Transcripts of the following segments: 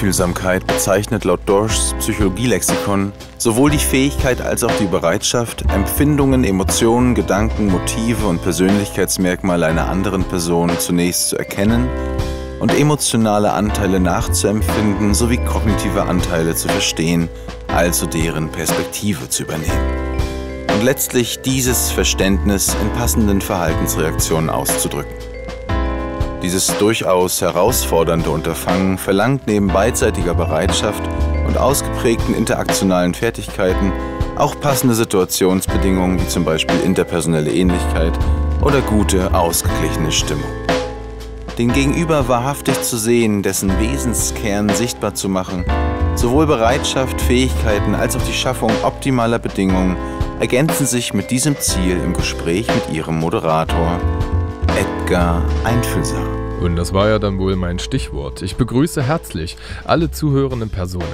Einfühlsamkeit bezeichnet laut Dorschs Psychologielexikon sowohl die Fähigkeit als auch die Bereitschaft, Empfindungen, Emotionen, Gedanken, Motive und Persönlichkeitsmerkmale einer anderen Person zunächst zu erkennen und emotionale Anteile nachzuempfinden sowie kognitive Anteile zu verstehen, also deren Perspektive zu übernehmen. Und letztlich dieses Verständnis in passenden Verhaltensreaktionen auszudrücken. Dieses durchaus herausfordernde Unterfangen verlangt neben beidseitiger Bereitschaft und ausgeprägten interaktionalen Fertigkeiten auch passende Situationsbedingungen wie zum Beispiel interpersonelle Ähnlichkeit oder gute, ausgeglichene Stimmung. Den Gegenüber wahrhaftig zu sehen, dessen Wesenskern sichtbar zu machen, sowohl Bereitschaft, Fähigkeiten als auch die Schaffung optimaler Bedingungen ergänzen sich mit diesem Ziel im Gespräch mit Ihrem Moderator Edgar Einfühlsam. Und das war ja dann wohl mein Stichwort. Ich begrüße herzlich alle zuhörenden Personen.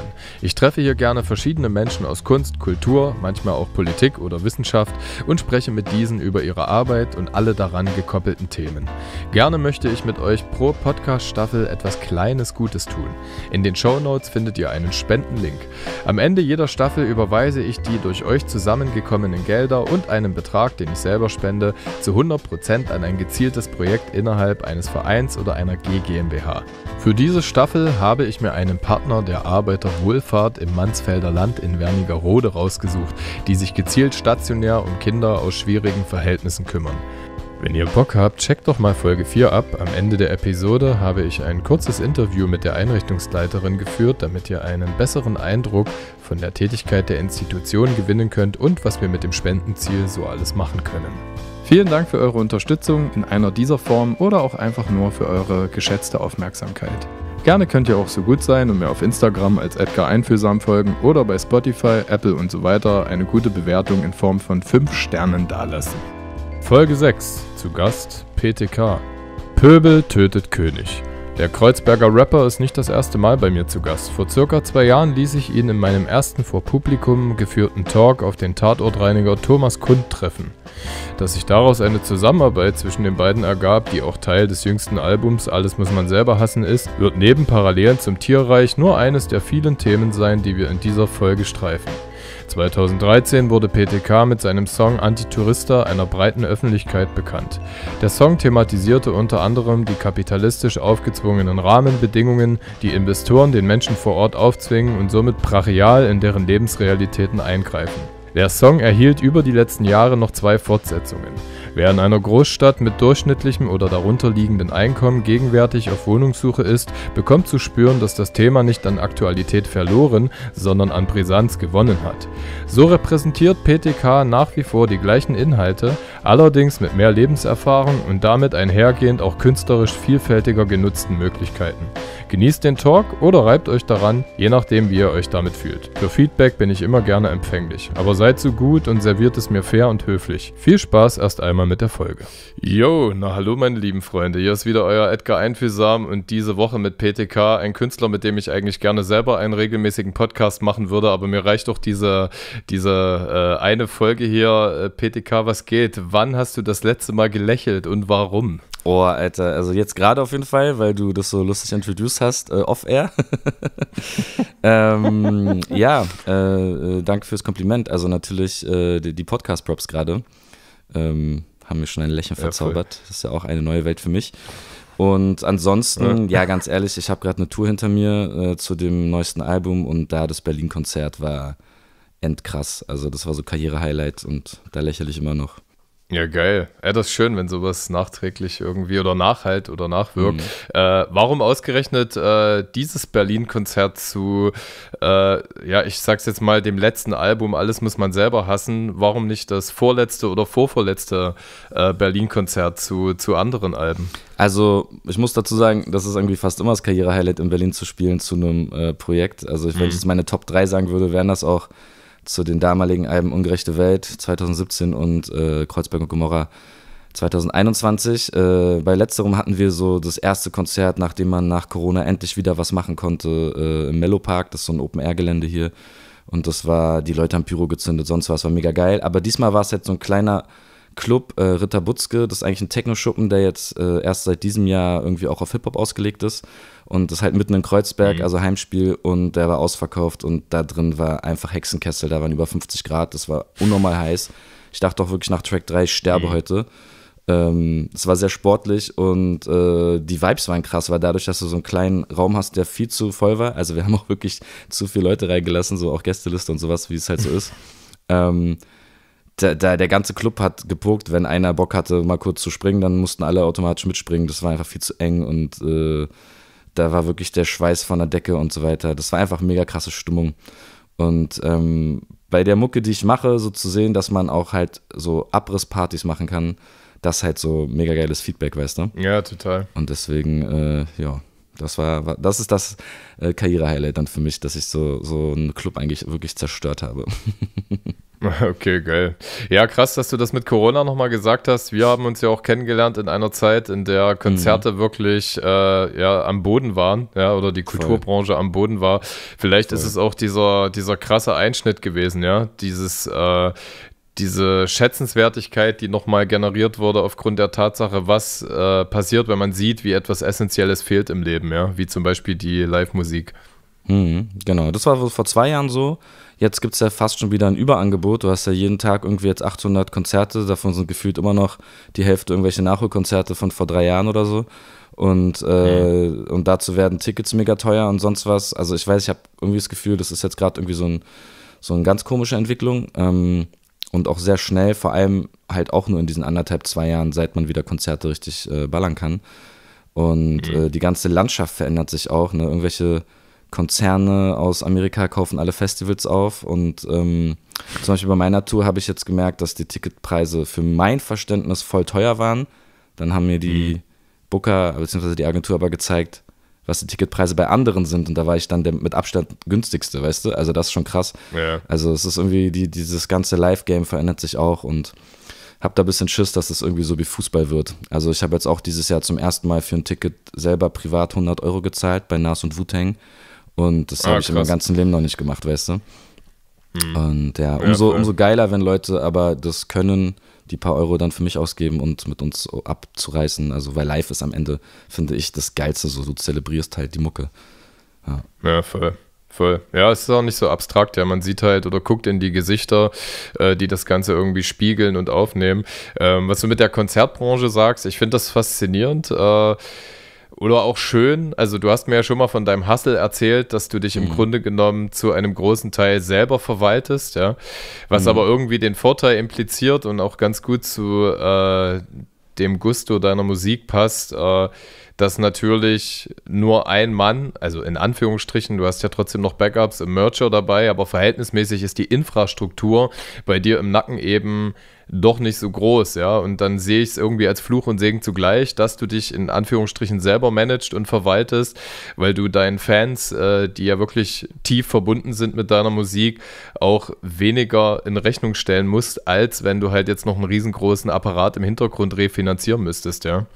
Ich treffe hier gerne verschiedene Menschen aus Kunst, Kultur, manchmal auch Politik oder Wissenschaft und spreche mit diesen über ihre Arbeit und alle daran gekoppelten Themen. Gerne möchte ich mit euch pro Podcast-Staffel etwas Kleines Gutes tun. In den Shownotes findet ihr einen Spendenlink. Am Ende jeder Staffel überweise ich die durch euch zusammengekommenen Gelder und einen Betrag, den ich selber spende, zu 100% Prozent an ein gezieltes Projekt innerhalb eines Vereins oder einer G-GmbH. Für diese Staffel habe ich mir einen Partner der Arbeiterwohlfahrt im Mansfelder Land in Wernigerode rausgesucht, die sich gezielt stationär um Kinder aus schwierigen Verhältnissen kümmern. Wenn ihr Bock habt, checkt doch mal Folge 4 ab. Am Ende der Episode habe ich ein kurzes Interview mit der Einrichtungsleiterin geführt, damit ihr einen besseren Eindruck von der Tätigkeit der Institution gewinnen könnt und was wir mit dem Spendenziel so alles machen können. Vielen Dank für eure Unterstützung in einer dieser Formen oder auch einfach nur für eure geschätzte Aufmerksamkeit. Gerne könnt ihr auch so gut sein und mir auf Instagram als Edgar Einfühlsam folgen oder bei Spotify, Apple und so weiter eine gute Bewertung in Form von 5 Sternen dalassen. Folge 6 zu Gast PTK. Pöbel tötet König. Der Kreuzberger Rapper ist nicht das erste Mal bei mir zu Gast. Vor circa zwei Jahren ließ ich ihn in meinem ersten vor Publikum geführten Talk auf den Tatortreiniger Thomas Kund treffen. Dass sich daraus eine Zusammenarbeit zwischen den beiden ergab, die auch Teil des jüngsten Albums Alles muss man selber hassen ist, wird neben Parallelen zum Tierreich nur eines der vielen Themen sein, die wir in dieser Folge streifen. 2013 wurde PTK mit seinem Song Antitourista einer breiten Öffentlichkeit bekannt. Der Song thematisierte unter anderem die kapitalistisch aufgezwungenen Rahmenbedingungen, die Investoren den Menschen vor Ort aufzwingen und somit brachial in deren Lebensrealitäten eingreifen. Der Song erhielt über die letzten Jahre noch zwei Fortsetzungen. Wer in einer Großstadt mit durchschnittlichem oder darunter liegenden Einkommen gegenwärtig auf Wohnungssuche ist, bekommt zu spüren, dass das Thema nicht an Aktualität verloren, sondern an Brisanz gewonnen hat. So repräsentiert PTK nach wie vor die gleichen Inhalte, allerdings mit mehr Lebenserfahrung und damit einhergehend auch künstlerisch vielfältiger genutzten Möglichkeiten. Genießt den Talk oder reibt euch daran, je nachdem wie ihr euch damit fühlt. Für Feedback bin ich immer gerne empfänglich, aber seid so gut und serviert es mir fair und höflich. Viel Spaß erst einmal mal mit der Folge. Yo, na hallo meine lieben Freunde, hier ist wieder euer Edgar Einfühlsam und diese Woche mit PTK, ein Künstler, mit dem ich eigentlich gerne selber einen regelmäßigen Podcast machen würde, aber mir reicht doch diese, diese äh, eine Folge hier, äh, PTK, was geht? Wann hast du das letzte Mal gelächelt und warum? Oh, Alter, also jetzt gerade auf jeden Fall, weil du das so lustig introduced hast, äh, off-air. ähm, ja, äh, äh, danke fürs Kompliment. Also natürlich äh, die, die Podcast-Props gerade. Ähm, haben mir schon ein Lächeln ja, verzaubert. Voll. Das ist ja auch eine neue Welt für mich. Und ansonsten, ja, ja ganz ehrlich, ich habe gerade eine Tour hinter mir äh, zu dem neuesten Album und da das Berlin-Konzert war endkrass. Also das war so Karriere-Highlight und da lächle ich immer noch. Ja, geil. Ja, das ist schön, wenn sowas nachträglich irgendwie oder nachhalt oder nachwirkt. Mhm. Äh, warum ausgerechnet äh, dieses Berlin-Konzert zu, äh, ja, ich sag's jetzt mal, dem letzten Album, Alles muss man selber hassen, warum nicht das vorletzte oder vorvorletzte äh, Berlin-Konzert zu, zu anderen Alben? Also, ich muss dazu sagen, das ist irgendwie fast immer das Karriere-Highlight in Berlin zu spielen zu einem äh, Projekt. Also, wenn mhm. ich jetzt meine Top 3 sagen würde, wären das auch zu den damaligen Alben Ungerechte Welt 2017 und äh, Kreuzberg und Gomorra 2021. Äh, bei letzterem hatten wir so das erste Konzert, nachdem man nach Corona endlich wieder was machen konnte äh, im Mellow Park. Das ist so ein Open-Air-Gelände hier. Und das war, die Leute haben Pyro gezündet, sonst war es war mega geil. Aber diesmal war es jetzt so ein kleiner Club äh, Ritter Butzke. Das ist eigentlich ein Techno-Schuppen, der jetzt äh, erst seit diesem Jahr irgendwie auch auf Hip-Hop ausgelegt ist. Und das ist halt mitten in Kreuzberg, mhm. also Heimspiel. Und der war ausverkauft und da drin war einfach Hexenkessel. Da waren über 50 Grad. Das war unnormal heiß. Ich dachte auch wirklich nach Track 3, ich sterbe mhm. heute. Ähm, es ähm, war sehr sportlich und äh, die Vibes waren krass, weil dadurch, dass du so einen kleinen Raum hast, der viel zu voll war, also wir haben auch wirklich zu viele Leute reingelassen, so auch Gästeliste und sowas, wie es halt so ist. Ähm, da, da, der ganze Club hat gepokt, wenn einer Bock hatte, mal kurz zu springen, dann mussten alle automatisch mitspringen. Das war einfach viel zu eng und äh, da war wirklich der Schweiß von der Decke und so weiter. Das war einfach mega krasse Stimmung. Und ähm, bei der Mucke, die ich mache, so zu sehen, dass man auch halt so Abrisspartys machen kann, das ist halt so mega geiles Feedback, weißt du? Ja, total. Und deswegen, äh, ja, das war, war, das ist das äh, Karriere-Highlight dann für mich, dass ich so, so einen Club eigentlich wirklich zerstört habe. Okay, geil. Ja, krass, dass du das mit Corona nochmal gesagt hast. Wir haben uns ja auch kennengelernt in einer Zeit, in der Konzerte mhm. wirklich äh, ja, am Boden waren, ja, oder die Kulturbranche Voll. am Boden war. Vielleicht Voll. ist es auch dieser, dieser krasse Einschnitt gewesen, ja. Dieses, äh, diese Schätzenswertigkeit, die nochmal generiert wurde aufgrund der Tatsache, was äh, passiert, wenn man sieht, wie etwas Essentielles fehlt im Leben, ja, wie zum Beispiel die Live-Musik. Mhm, genau, das war vor zwei Jahren so. Jetzt gibt es ja fast schon wieder ein Überangebot. Du hast ja jeden Tag irgendwie jetzt 800 Konzerte. Davon sind gefühlt immer noch die Hälfte irgendwelche Nachholkonzerte von vor drei Jahren oder so. Und, äh, mhm. und dazu werden Tickets mega teuer und sonst was. Also ich weiß, ich habe irgendwie das Gefühl, das ist jetzt gerade irgendwie so, ein, so eine ganz komische Entwicklung. Ähm, und auch sehr schnell, vor allem halt auch nur in diesen anderthalb, zwei Jahren, seit man wieder Konzerte richtig äh, ballern kann. Und mhm. äh, die ganze Landschaft verändert sich auch. Ne? Irgendwelche Konzerne aus Amerika kaufen alle Festivals auf und ähm, zum Beispiel bei meiner Tour habe ich jetzt gemerkt, dass die Ticketpreise für mein Verständnis voll teuer waren. Dann haben mir die mhm. Booker bzw. die Agentur aber gezeigt, was die Ticketpreise bei anderen sind. Und da war ich dann der mit Abstand günstigste, weißt du? Also das ist schon krass. Ja. Also es ist irgendwie, die, dieses ganze Live-Game verändert sich auch und habe da ein bisschen Schiss, dass es das irgendwie so wie Fußball wird. Also ich habe jetzt auch dieses Jahr zum ersten Mal für ein Ticket selber privat 100 Euro gezahlt bei Nas und Wu-Tang. Und das ah, habe ich in meinem ganzen Leben noch nicht gemacht, weißt du? Hm. Und ja, umso, umso geiler, wenn Leute aber das können, die paar Euro dann für mich ausgeben und mit uns abzureißen. Also, weil live ist am Ende, finde ich, das Geilste. So, du zelebrierst halt die Mucke. Ja, ja voll. Voll. Ja, es ist auch nicht so abstrakt. Ja, man sieht halt oder guckt in die Gesichter, äh, die das Ganze irgendwie spiegeln und aufnehmen. Ähm, was du mit der Konzertbranche sagst, ich finde das faszinierend. Äh, oder auch schön, also du hast mir ja schon mal von deinem Hustle erzählt, dass du dich im mhm. Grunde genommen zu einem großen Teil selber verwaltest, ja. Was mhm. aber irgendwie den Vorteil impliziert und auch ganz gut zu äh, dem Gusto deiner Musik passt, äh, dass natürlich nur ein Mann, also in Anführungsstrichen, du hast ja trotzdem noch Backups im Merger dabei, aber verhältnismäßig ist die Infrastruktur bei dir im Nacken eben doch nicht so groß, ja. Und dann sehe ich es irgendwie als Fluch und Segen zugleich, dass du dich in Anführungsstrichen selber managst und verwaltest, weil du deinen Fans, äh, die ja wirklich tief verbunden sind mit deiner Musik, auch weniger in Rechnung stellen musst, als wenn du halt jetzt noch einen riesengroßen Apparat im Hintergrund refinanzieren müsstest, ja.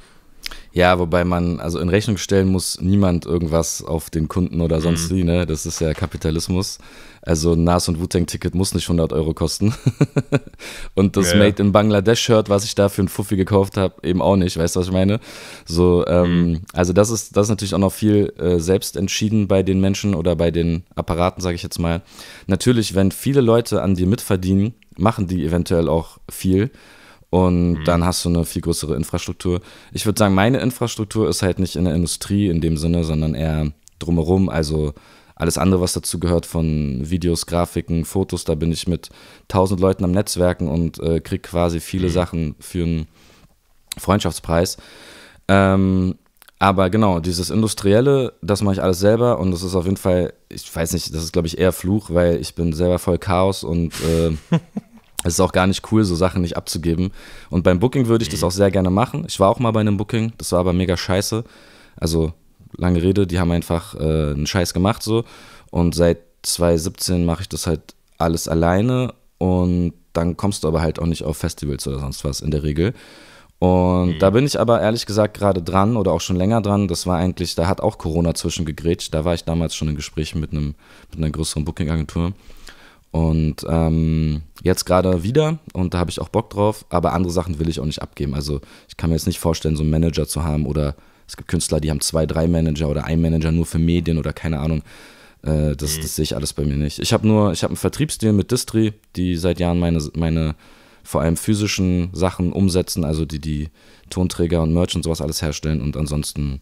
Ja, wobei man, also in Rechnung stellen muss niemand irgendwas auf den Kunden oder sonst mhm. wie, ne? Das ist ja Kapitalismus. Also ein NAS- und wuteng ticket muss nicht 100 Euro kosten. und das ja, Made ja. in Bangladesch-Shirt, was ich da für einen Fuffi gekauft habe, eben auch nicht. Weißt du, was ich meine? So, ähm, mhm. also das ist, das ist natürlich auch noch viel äh, selbst entschieden bei den Menschen oder bei den Apparaten, sage ich jetzt mal. Natürlich, wenn viele Leute an dir mitverdienen, machen die eventuell auch viel und mhm. dann hast du eine viel größere Infrastruktur. Ich würde sagen, meine Infrastruktur ist halt nicht in der Industrie in dem Sinne, sondern eher drumherum. Also alles andere, was dazu gehört von Videos, Grafiken, Fotos, da bin ich mit tausend Leuten am Netzwerken und äh, krieg quasi viele mhm. Sachen für einen Freundschaftspreis. Ähm, aber genau, dieses Industrielle, das mache ich alles selber und das ist auf jeden Fall, ich weiß nicht, das ist glaube ich eher Fluch, weil ich bin selber voll Chaos und äh, es ist auch gar nicht cool, so Sachen nicht abzugeben. Und beim Booking würde ich das mhm. auch sehr gerne machen. Ich war auch mal bei einem Booking, das war aber mega scheiße. Also, lange Rede, die haben einfach äh, einen Scheiß gemacht so. Und seit 2017 mache ich das halt alles alleine und dann kommst du aber halt auch nicht auf Festivals oder sonst was in der Regel. Und mhm. da bin ich aber ehrlich gesagt gerade dran oder auch schon länger dran. Das war eigentlich, da hat auch Corona zwischengegrätscht. Da war ich damals schon in Gesprächen mit, mit einer größeren Booking-Agentur. Und ähm, jetzt gerade wieder und da habe ich auch Bock drauf, aber andere Sachen will ich auch nicht abgeben. Also ich kann mir jetzt nicht vorstellen, so einen Manager zu haben oder es gibt Künstler, die haben zwei, drei Manager oder einen Manager nur für Medien oder keine Ahnung. Äh, das, mhm. das sehe ich alles bei mir nicht. Ich habe nur, ich habe einen Vertriebsdeal mit Distri, die seit Jahren meine, meine vor allem physischen Sachen umsetzen, also die die Tonträger und Merch und sowas alles herstellen und ansonsten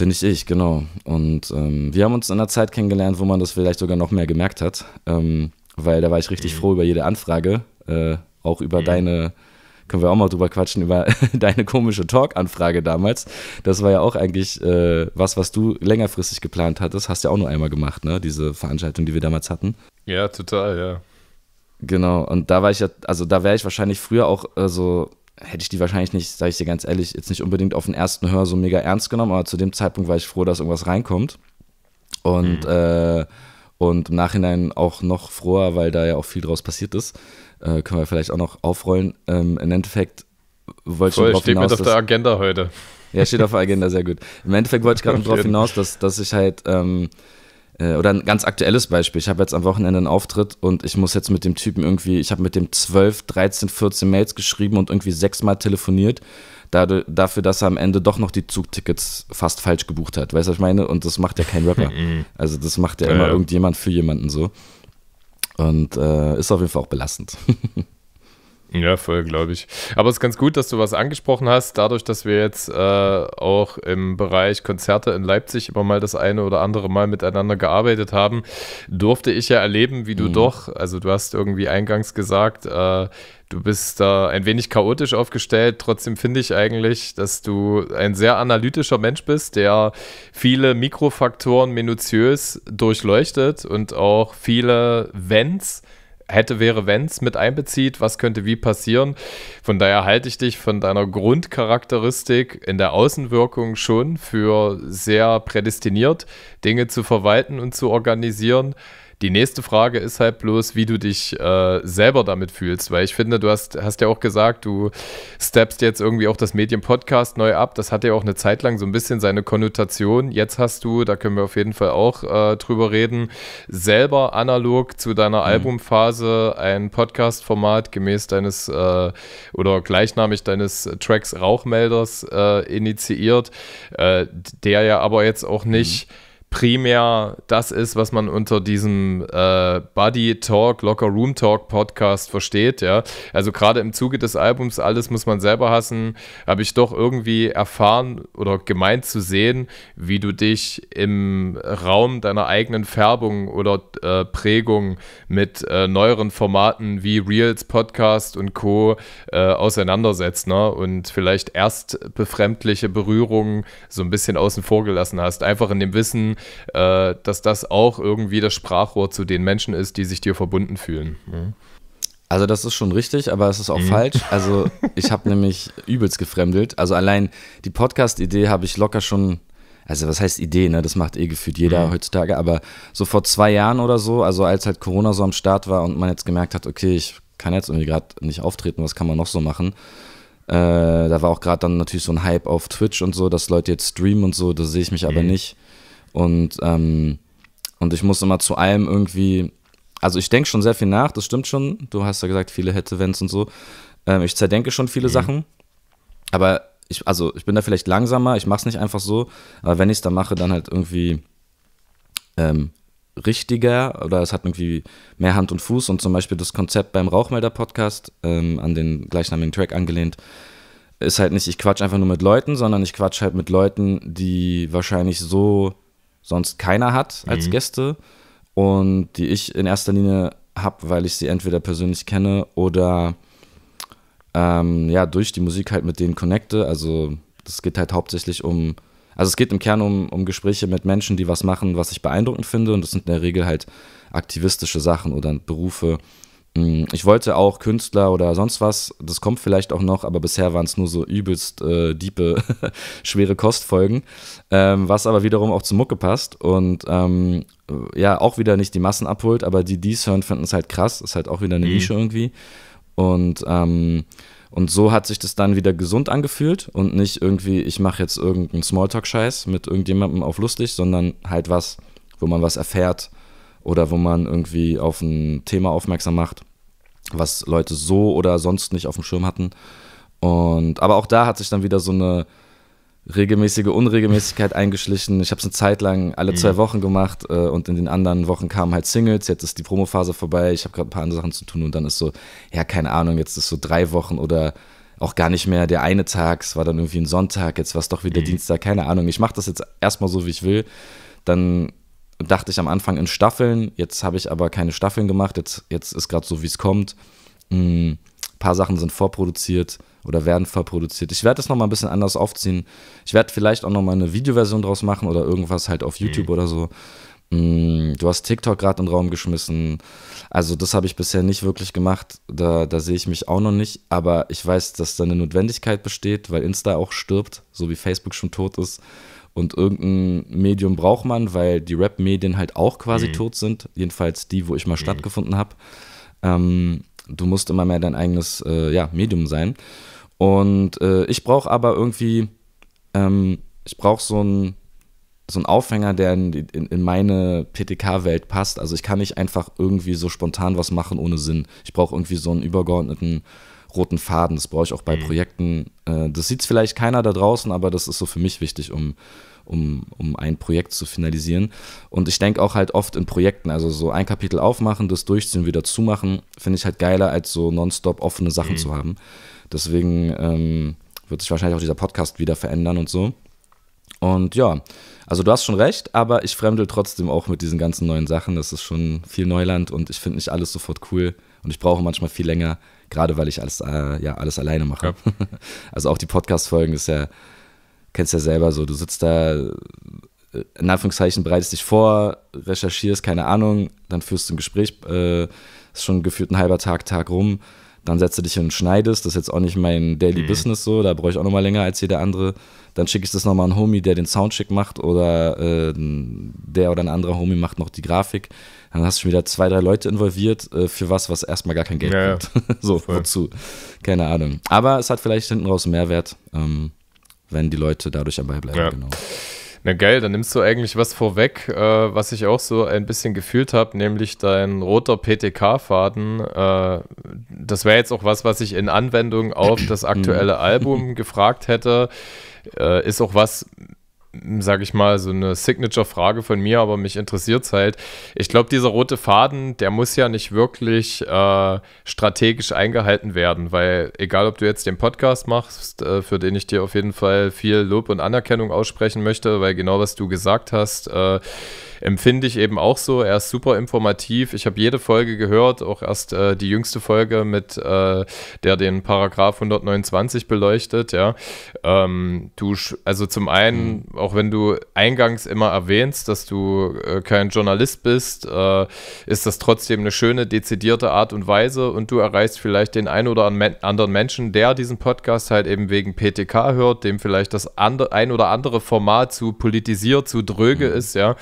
bin ich ich, genau. Und ähm, wir haben uns in einer Zeit kennengelernt, wo man das vielleicht sogar noch mehr gemerkt hat, ähm, weil da war ich richtig mhm. froh über jede Anfrage, äh, auch über mhm. deine können wir auch mal drüber quatschen, über deine komische Talk-Anfrage damals. Das war ja auch eigentlich äh, was, was du längerfristig geplant hattest. Hast ja auch nur einmal gemacht, ne? Diese Veranstaltung, die wir damals hatten. Ja, total, ja. Genau, und da war ich ja, also da wäre ich wahrscheinlich früher auch äh, so also hätte ich die wahrscheinlich nicht, sage ich dir ganz ehrlich, jetzt nicht unbedingt auf den ersten Hör so mega ernst genommen, aber zu dem Zeitpunkt war ich froh, dass irgendwas reinkommt. Und, mhm. äh, und im Nachhinein auch noch froher, weil da ja auch viel draus passiert ist. Äh, können wir vielleicht auch noch aufrollen. Ähm, Im Endeffekt wollte Voll, ich darauf hinaus. Steht mit auf der Agenda heute. Ja, steht auf der Agenda, sehr gut. Im Endeffekt wollte ich gerade darauf hinaus, dass, dass ich halt ähm, äh, oder ein ganz aktuelles Beispiel. Ich habe jetzt am Wochenende einen Auftritt und ich muss jetzt mit dem Typen irgendwie, ich habe mit dem 12, 13, 14 Mails geschrieben und irgendwie sechsmal telefoniert, dadurch, dafür, dass er am Ende doch noch die Zugtickets fast falsch gebucht hat. Weißt du, was ich meine? Und das macht ja kein Rapper. Mhm. also das macht ja immer irgendjemand für jemanden so. Und äh, ist auf jeden Fall auch belastend. Ja, voll, glaube ich. Aber es ist ganz gut, dass du was angesprochen hast. Dadurch, dass wir jetzt äh, auch im Bereich Konzerte in Leipzig immer mal das eine oder andere Mal miteinander gearbeitet haben, durfte ich ja erleben, wie du mhm. doch, also du hast irgendwie eingangs gesagt, äh, du bist da ein wenig chaotisch aufgestellt. Trotzdem finde ich eigentlich, dass du ein sehr analytischer Mensch bist, der viele Mikrofaktoren minutiös durchleuchtet und auch viele Wenns hätte, wäre, wenns mit einbezieht, was könnte wie passieren. Von daher halte ich dich von deiner Grundcharakteristik in der Außenwirkung schon für sehr prädestiniert, Dinge zu verwalten und zu organisieren. Die nächste Frage ist halt bloß, wie du dich äh, selber damit fühlst, weil ich finde, du hast, hast ja auch gesagt, du steppst jetzt irgendwie auch das Medium Podcast neu ab. Das hatte ja auch eine Zeit lang so ein bisschen seine Konnotation. Jetzt hast du, da können wir auf jeden Fall auch äh, drüber reden, selber analog zu deiner mhm. Albumphase ein Podcast-Format gemäß deines äh, oder gleichnamig deines Tracks Rauchmelders äh, initiiert, äh, der ja aber jetzt auch mhm. nicht. Mhm primär das ist, was man unter diesem äh, Buddy Talk, Locker Room Talk Podcast versteht. Ja? Also gerade im Zuge des Albums Alles muss man selber hassen, habe ich doch irgendwie erfahren oder gemeint zu sehen, wie du dich im Raum deiner eigenen Färbung oder äh, Prägung mit äh, neueren Formaten wie Reels, Podcast und Co. Äh, auseinandersetzt ne? und vielleicht erst befremdliche Berührungen so ein bisschen außen vor gelassen hast. Einfach in dem Wissen, äh, dass das auch irgendwie das Sprachrohr zu den Menschen ist, die sich dir verbunden fühlen. Mhm. Also das ist schon richtig, aber es ist auch mhm. falsch. Also ich habe nämlich übelst gefremdelt. Also allein die Podcast-Idee habe ich locker schon, also was heißt Idee, ne? Das macht eh gefühlt jeder mhm. heutzutage, aber so vor zwei Jahren oder so, also als halt Corona so am Start war und man jetzt gemerkt hat, okay, ich kann jetzt irgendwie gerade nicht auftreten, was kann man noch so machen? Äh, da war auch gerade dann natürlich so ein Hype auf Twitch und so, dass Leute jetzt streamen und so, da sehe ich mich mhm. aber nicht. Und, ähm, und ich muss immer zu allem irgendwie, also ich denke schon sehr viel nach, das stimmt schon. Du hast ja gesagt, viele hätte wenns und so. Ähm, ich zerdenke schon viele mhm. Sachen, aber ich, also ich bin da vielleicht langsamer, ich mache es nicht einfach so, aber wenn ich es dann mache, dann halt irgendwie ähm, richtiger oder es hat irgendwie mehr Hand und Fuß und zum Beispiel das Konzept beim Rauchmelder-Podcast ähm, an den gleichnamigen Track angelehnt, ist halt nicht, ich quatsch einfach nur mit Leuten, sondern ich quatsch halt mit Leuten, die wahrscheinlich so sonst keiner hat als mhm. Gäste und die ich in erster Linie habe, weil ich sie entweder persönlich kenne oder ähm, ja, durch die Musik halt mit denen connecte. Also es geht halt hauptsächlich um, also es geht im Kern um, um Gespräche mit Menschen, die was machen, was ich beeindruckend finde und das sind in der Regel halt aktivistische Sachen oder Berufe, hm, ich wollte auch Künstler oder sonst was, das kommt vielleicht auch noch, aber bisher waren es nur so übelst äh, diepe, schwere Kostfolgen, ähm, was aber wiederum auch zu Mucke passt und ähm, äh, ja, auch wieder nicht die Massen abholt, aber die, die es hören, finden es halt krass, ist halt auch wieder eine mhm. Nische irgendwie und ähm, und so hat sich das dann wieder gesund angefühlt und nicht irgendwie, ich mache jetzt irgendeinen Smalltalk-Scheiß mit irgendjemandem auf lustig, sondern halt was, wo man was erfährt, oder wo man irgendwie auf ein Thema aufmerksam macht, was Leute so oder sonst nicht auf dem Schirm hatten. Und aber auch da hat sich dann wieder so eine regelmäßige Unregelmäßigkeit eingeschlichen. Ich habe es eine Zeit lang alle zwei mhm. Wochen gemacht äh, und in den anderen Wochen kamen halt Singles. Jetzt ist die Promophase vorbei. Ich habe gerade ein paar andere Sachen zu tun und dann ist so, ja, keine Ahnung, jetzt ist so drei Wochen oder auch gar nicht mehr der eine Tag. Es war dann irgendwie ein Sonntag, jetzt war es doch wieder mhm. Dienstag, keine Ahnung. Ich mache das jetzt erstmal so, wie ich will. Dann dachte ich am Anfang in Staffeln, jetzt habe ich aber keine Staffeln gemacht, jetzt, jetzt ist gerade so, wie es kommt. Ein hm, paar Sachen sind vorproduziert oder werden vorproduziert. Ich werde das nochmal ein bisschen anders aufziehen. Ich werde vielleicht auch nochmal eine Videoversion draus machen oder irgendwas halt auf mhm. YouTube mhm. oder so. Hm, du hast TikTok gerade in den Raum geschmissen. Also, das habe ich bisher nicht wirklich gemacht. Da, da sehe ich mich auch noch nicht. Aber ich weiß, dass da eine Notwendigkeit besteht, weil Insta auch stirbt, so wie Facebook schon tot ist. Und irgendein Medium braucht man, weil die Rap-Medien halt auch quasi mhm. tot sind. Jedenfalls die, wo ich mal mhm. stattgefunden habe. Ähm, du musst immer mehr dein eigenes äh, ja, Medium sein. Und äh, ich brauche aber irgendwie, ähm, ich brauche so einen so einen Aufhänger, der in, in, in meine PTK-Welt passt. Also ich kann nicht einfach irgendwie so spontan was machen ohne Sinn. Ich brauche irgendwie so einen übergeordneten roten Faden. Das brauche ich auch bei mhm. Projekten. Äh, das sieht vielleicht keiner da draußen, aber das ist so für mich wichtig, um, um, um ein Projekt zu finalisieren. Und ich denke auch halt oft in Projekten, also so ein Kapitel aufmachen, das durchziehen, wieder zumachen, finde ich halt geiler, als so nonstop offene Sachen mhm. zu haben. Deswegen ähm, wird sich wahrscheinlich auch dieser Podcast wieder verändern und so. Und ja, also du hast schon recht, aber ich fremdel trotzdem auch mit diesen ganzen neuen Sachen. Das ist schon viel Neuland und ich finde nicht alles sofort cool und ich brauche manchmal viel länger, Gerade weil ich alles, äh, ja, alles alleine mache. Ja. Also auch die Podcast-Folgen ist ja, kennst ja selber so, du sitzt da, äh, in Anführungszeichen bereitest dich vor, recherchierst, keine Ahnung, dann führst du ein Gespräch, äh, ist schon gefühlt ein halber Tag, Tag rum dann setze dich hin und schneidest. Das ist jetzt auch nicht mein Daily mhm. Business so. Da brauche ich auch nochmal länger als jeder andere. Dann schicke ich das nochmal an einen Homie, der den Soundcheck macht oder äh, der oder ein anderer Homie macht noch die Grafik. Dann hast du schon wieder zwei, drei Leute involviert äh, für was, was erstmal gar kein Geld ja, gibt. so, voll. wozu? Keine Ahnung. Aber es hat vielleicht hinten raus einen Mehrwert, ähm, wenn die Leute dadurch dabei bleiben. Ja. Genau. Na geil, dann nimmst du eigentlich was vorweg, äh, was ich auch so ein bisschen gefühlt habe, nämlich dein roter PTK-Faden. Äh, das wäre jetzt auch was, was ich in Anwendung auf das aktuelle Album gefragt hätte. Äh, ist auch was, sage ich mal, so eine Signature-Frage von mir, aber mich interessiert es halt. Ich glaube, dieser rote Faden, der muss ja nicht wirklich äh, strategisch eingehalten werden, weil egal, ob du jetzt den Podcast machst, äh, für den ich dir auf jeden Fall viel Lob und Anerkennung aussprechen möchte, weil genau was du gesagt hast, äh, empfinde ich eben auch so. Er ist super informativ. Ich habe jede Folge gehört, auch erst äh, die jüngste Folge mit, äh, der den Paragraph 129 beleuchtet. Ja, ähm, du also zum einen, mhm. auch wenn du eingangs immer erwähnst, dass du äh, kein Journalist bist, äh, ist das trotzdem eine schöne, dezidierte Art und Weise und du erreichst vielleicht den einen oder anderen Menschen, der diesen Podcast halt eben wegen PTK hört, dem vielleicht das andere, ein oder andere Format zu politisiert, zu dröge mhm. ist, ja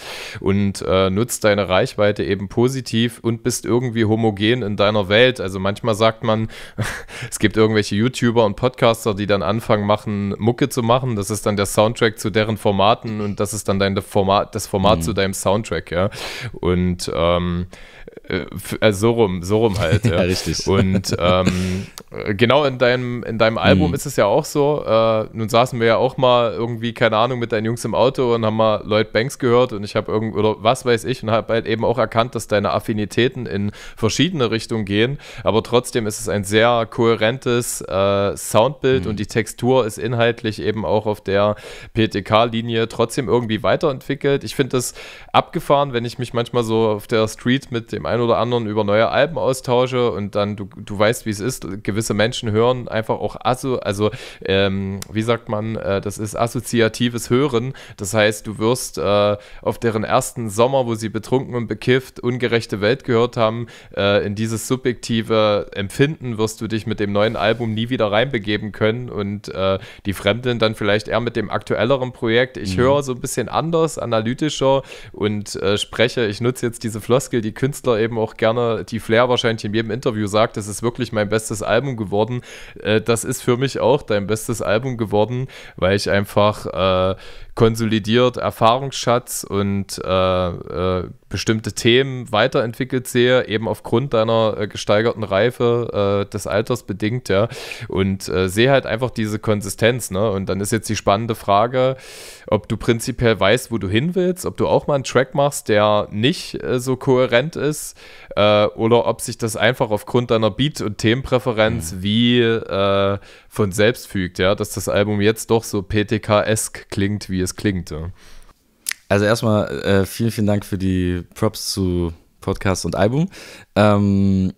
und äh, nutzt deine Reichweite eben positiv und bist irgendwie homogen in deiner Welt. Also manchmal sagt man, es gibt irgendwelche YouTuber und Podcaster, die dann anfangen machen, Mucke zu machen. Das ist dann der Soundtrack zu deren Formaten und das ist dann dein Format, das Format mhm. zu deinem Soundtrack, ja. Und ähm, also so rum, so rum halt. Ja, ja richtig. Und ähm, äh, genau in deinem, in deinem hm. Album mhm. ist es ja auch so. Äh, nun saßen wir ja auch mal irgendwie, keine Ahnung, mit deinen Jungs im Auto und haben mal Lloyd Banks gehört und ich habe irgend oder was weiß ich und habe halt eben auch erkannt, dass deine Affinitäten in verschiedene Richtungen gehen. Aber trotzdem ist es ein sehr kohärentes äh, Soundbild mhm. und die Textur ist inhaltlich eben auch auf der PTK-Linie trotzdem irgendwie weiterentwickelt. Ich finde das abgefahren, wenn ich mich manchmal so auf der Street mit dem einen oder anderen über neue Alben austausche und dann, du, du weißt, wie es ist, gewisse Menschen hören einfach auch, asso, also ähm, wie sagt man, äh, das ist assoziatives Hören. Das heißt, du wirst äh, auf deren ersten Sommer, wo sie betrunken und bekifft, ungerechte Welt gehört haben, äh, in dieses subjektive Empfinden wirst du dich mit dem neuen Album nie wieder reinbegeben können und äh, die Fremden dann vielleicht eher mit dem aktuelleren Projekt. Ich mhm. höre so ein bisschen anders, analytischer und äh, spreche, ich nutze jetzt diese Floskel, die Künstler eben auch gerne, die Flair wahrscheinlich in jedem Interview sagt, das ist wirklich mein bestes Album geworden. Äh, das ist für mich auch dein bestes Album geworden, weil ich einfach äh, konsolidiert Erfahrungsschatz und äh, äh bestimmte Themen weiterentwickelt sehe, eben aufgrund deiner äh, gesteigerten Reife äh, des Alters bedingt, ja. Und äh, sehe halt einfach diese Konsistenz, ne? Und dann ist jetzt die spannende Frage, ob du prinzipiell weißt, wo du hin willst, ob du auch mal einen Track machst, der nicht äh, so kohärent ist, äh, oder ob sich das einfach aufgrund deiner Beat- und Themenpräferenz mhm. wie äh, von selbst fügt, ja, dass das Album jetzt doch so PTK-esk klingt, wie es klingt, ja. Also erstmal äh, vielen, vielen Dank für die Props zu Podcast und Album. Ähm,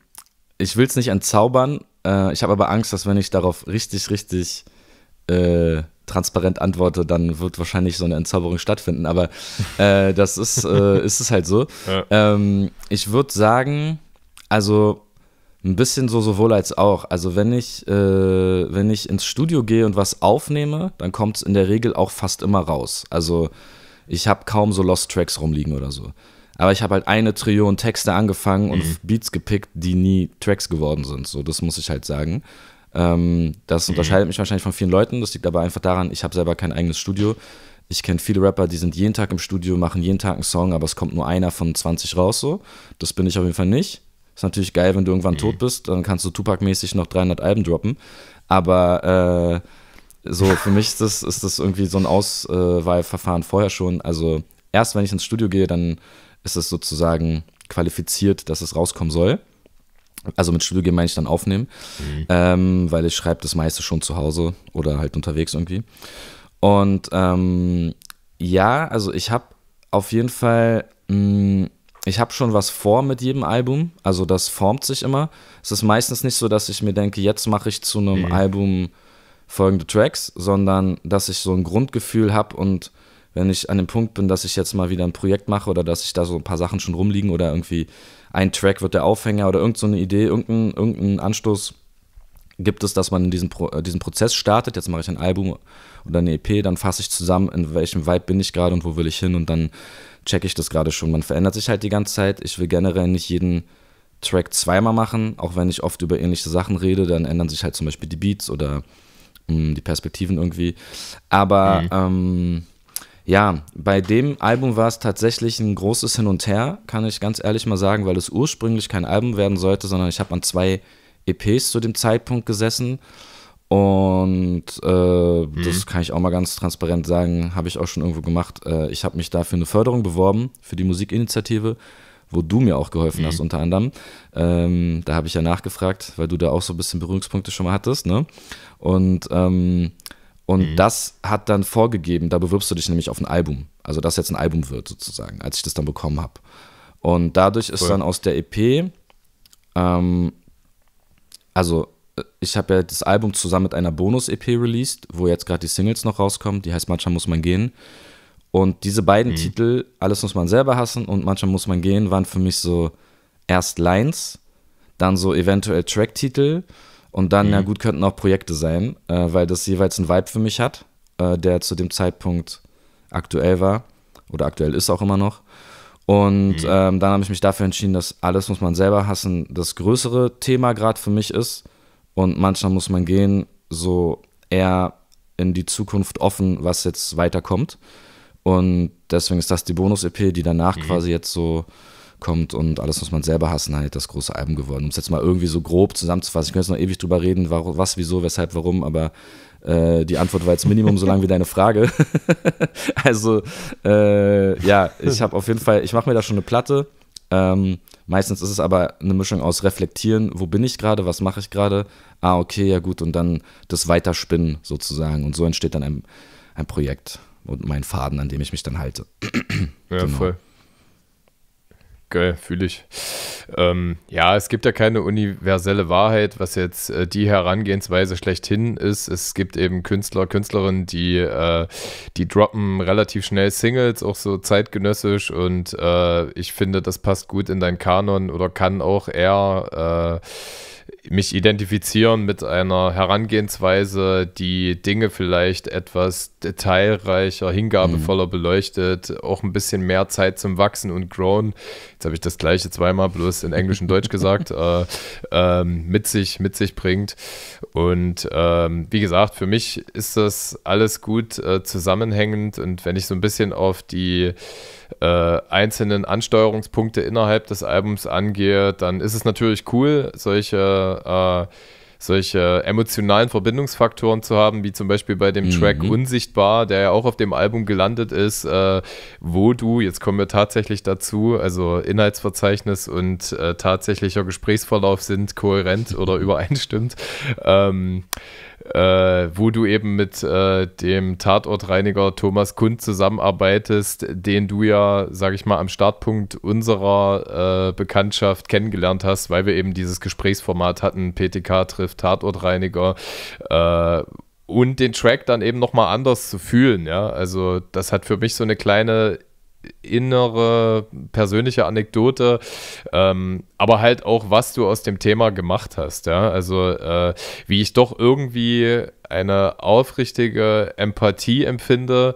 ich will es nicht entzaubern. Äh, ich habe aber Angst, dass wenn ich darauf richtig, richtig äh, transparent antworte, dann wird wahrscheinlich so eine Entzauberung stattfinden. Aber äh, das ist, äh, ist es halt so. Ja. Ähm, ich würde sagen, also ein bisschen so sowohl als auch. Also wenn ich, äh, wenn ich ins Studio gehe und was aufnehme, dann kommt es in der Regel auch fast immer raus. Also ich habe kaum so Lost Tracks rumliegen oder so. Aber ich habe halt eine Trillion Texte angefangen und mhm. Beats gepickt, die nie Tracks geworden sind. So, das muss ich halt sagen. Ähm, das mhm. unterscheidet mhm. mich wahrscheinlich von vielen Leuten. Das liegt aber einfach daran, ich habe selber kein eigenes Studio. Ich kenne viele Rapper, die sind jeden Tag im Studio, machen jeden Tag einen Song, aber es kommt nur einer von 20 raus. So, das bin ich auf jeden Fall nicht. Ist natürlich geil, wenn du irgendwann mhm. tot bist, dann kannst du Tupac-mäßig noch 300 Alben droppen. Aber äh, so, für mich ist das, ist das irgendwie so ein Auswahlverfahren vorher schon. Also erst wenn ich ins Studio gehe, dann ist es sozusagen qualifiziert, dass es rauskommen soll. Also mit Studio gehen meine ich dann aufnehmen, mhm. ähm, weil ich schreibe das meiste schon zu Hause oder halt unterwegs irgendwie. Und ähm, ja, also ich habe auf jeden Fall, mh, mm, ich habe schon was vor mit jedem Album. Also das formt sich immer. Es ist meistens nicht so, dass ich mir denke, jetzt mache ich zu einem mhm. Album folgende Tracks, sondern dass ich so ein Grundgefühl habe und wenn ich an dem Punkt bin, dass ich jetzt mal wieder ein Projekt mache oder dass ich da so ein paar Sachen schon rumliegen oder irgendwie ein Track wird der Aufhänger oder irgendeine so Idee, irgendein, irgendein Anstoß gibt es, dass man diesen, Pro, äh, diesen Prozess startet. Jetzt mache ich ein Album oder eine EP, dann fasse ich zusammen, in welchem Vibe bin ich gerade und wo will ich hin und dann checke ich das gerade schon. Man verändert sich halt die ganze Zeit. Ich will generell nicht jeden Track zweimal machen, auch wenn ich oft über ähnliche Sachen rede, dann ändern sich halt zum Beispiel die Beats oder hm, die Perspektiven irgendwie. Aber mhm. ähm, ja, bei dem Album war es tatsächlich ein großes Hin und Her, kann ich ganz ehrlich mal sagen, weil es ursprünglich kein Album werden sollte, sondern ich habe an zwei EPs zu dem Zeitpunkt gesessen. Und äh, mhm. das kann ich auch mal ganz transparent sagen, habe ich auch schon irgendwo gemacht. Äh, ich habe mich dafür eine Förderung beworben, für die Musikinitiative wo du mir auch geholfen mhm. hast, unter anderem. Ähm, da habe ich ja nachgefragt, weil du da auch so ein bisschen Berührungspunkte schon mal hattest, ne? Und ähm, und mhm. das hat dann vorgegeben, da bewirbst du dich nämlich auf ein Album. Also, dass jetzt ein Album wird, sozusagen, als ich das dann bekommen habe. Und dadurch ist dann aus der EP, ähm, also äh, ich habe ja das Album zusammen mit einer Bonus-EP released, wo jetzt gerade die Singles noch rauskommen, die heißt Manchmal muss man gehen. Und diese beiden mhm. Titel, Alles muss man selber hassen und Manchmal muss man gehen, waren für mich so erst Lines, dann so eventuell Track-Titel und dann, mhm. ja gut, könnten auch Projekte sein, äh, weil das jeweils einen Vibe für mich hat, äh, der zu dem Zeitpunkt aktuell war oder aktuell ist auch immer noch. Und mhm. ähm, dann habe ich mich dafür entschieden, dass Alles muss man selber hassen das größere Thema gerade für mich ist und Manchmal muss man gehen, so eher in die Zukunft offen, was jetzt weiterkommt. Und deswegen ist das die Bonus-EP, die danach mhm. quasi jetzt so kommt und alles was man selber hassen, halt das große Album geworden. Um es jetzt mal irgendwie so grob zusammenzufassen. Ich könnte jetzt noch ewig drüber reden, warum, was, wieso, weshalb, warum, aber äh, die Antwort war jetzt Minimum so lang wie deine Frage. also, äh, ja, ich habe auf jeden Fall, ich mache mir da schon eine Platte. Ähm, meistens ist es aber eine Mischung aus reflektieren, wo bin ich gerade, was mache ich gerade, ah, okay, ja gut, und dann das Weiterspinnen sozusagen. Und so entsteht dann ein, ein Projekt und meinen Faden, an dem ich mich dann halte. ja, genau. voll. Geil, fühle ich. Ähm, ja, es gibt ja keine universelle Wahrheit, was jetzt äh, die Herangehensweise schlechthin ist. Es gibt eben Künstler, Künstlerinnen, die, äh, die droppen relativ schnell Singles, auch so zeitgenössisch. Und äh, ich finde, das passt gut in deinen Kanon oder kann auch eher äh, mich identifizieren mit einer Herangehensweise, die Dinge vielleicht etwas detailreicher, hingabevoller mhm. beleuchtet, auch ein bisschen mehr Zeit zum Wachsen und Grown. Jetzt habe ich das gleiche zweimal bloß in Englisch und Deutsch gesagt, äh, ähm, mit, sich, mit sich bringt. Und ähm, wie gesagt, für mich ist das alles gut äh, zusammenhängend und wenn ich so ein bisschen auf die äh, einzelnen Ansteuerungspunkte innerhalb des Albums angehe, dann ist es natürlich cool, solche äh, solche emotionalen Verbindungsfaktoren zu haben, wie zum Beispiel bei dem mhm. Track Unsichtbar, der ja auch auf dem Album gelandet ist, äh, wo du, jetzt kommen wir tatsächlich dazu, also Inhaltsverzeichnis und äh, tatsächlicher Gesprächsverlauf sind kohärent oder übereinstimmt. Ähm, äh, wo du eben mit äh, dem Tatortreiniger Thomas Kund zusammenarbeitest, den du ja, sag ich mal, am Startpunkt unserer äh, Bekanntschaft kennengelernt hast, weil wir eben dieses Gesprächsformat hatten, PTK trifft Tatortreiniger äh, und den Track dann eben nochmal anders zu fühlen, ja. Also das hat für mich so eine kleine innere persönliche Anekdote, ähm, aber halt auch, was du aus dem Thema gemacht hast. Ja? Also, äh, wie ich doch irgendwie eine aufrichtige Empathie empfinde.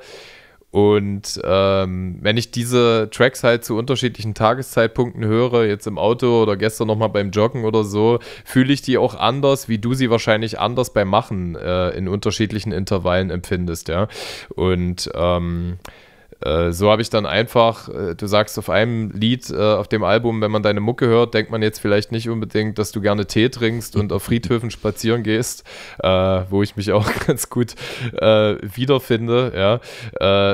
Und ähm, wenn ich diese Tracks halt zu unterschiedlichen Tageszeitpunkten höre, jetzt im Auto oder gestern nochmal beim Joggen oder so, fühle ich die auch anders, wie du sie wahrscheinlich anders beim Machen äh, in unterschiedlichen Intervallen empfindest, ja. Und ähm, äh, so habe ich dann einfach, äh, du sagst auf einem Lied äh, auf dem Album, wenn man deine Mucke hört, denkt man jetzt vielleicht nicht unbedingt, dass du gerne Tee trinkst und auf Friedhöfen spazieren gehst, äh, wo ich mich auch ganz gut äh, wiederfinde, ja.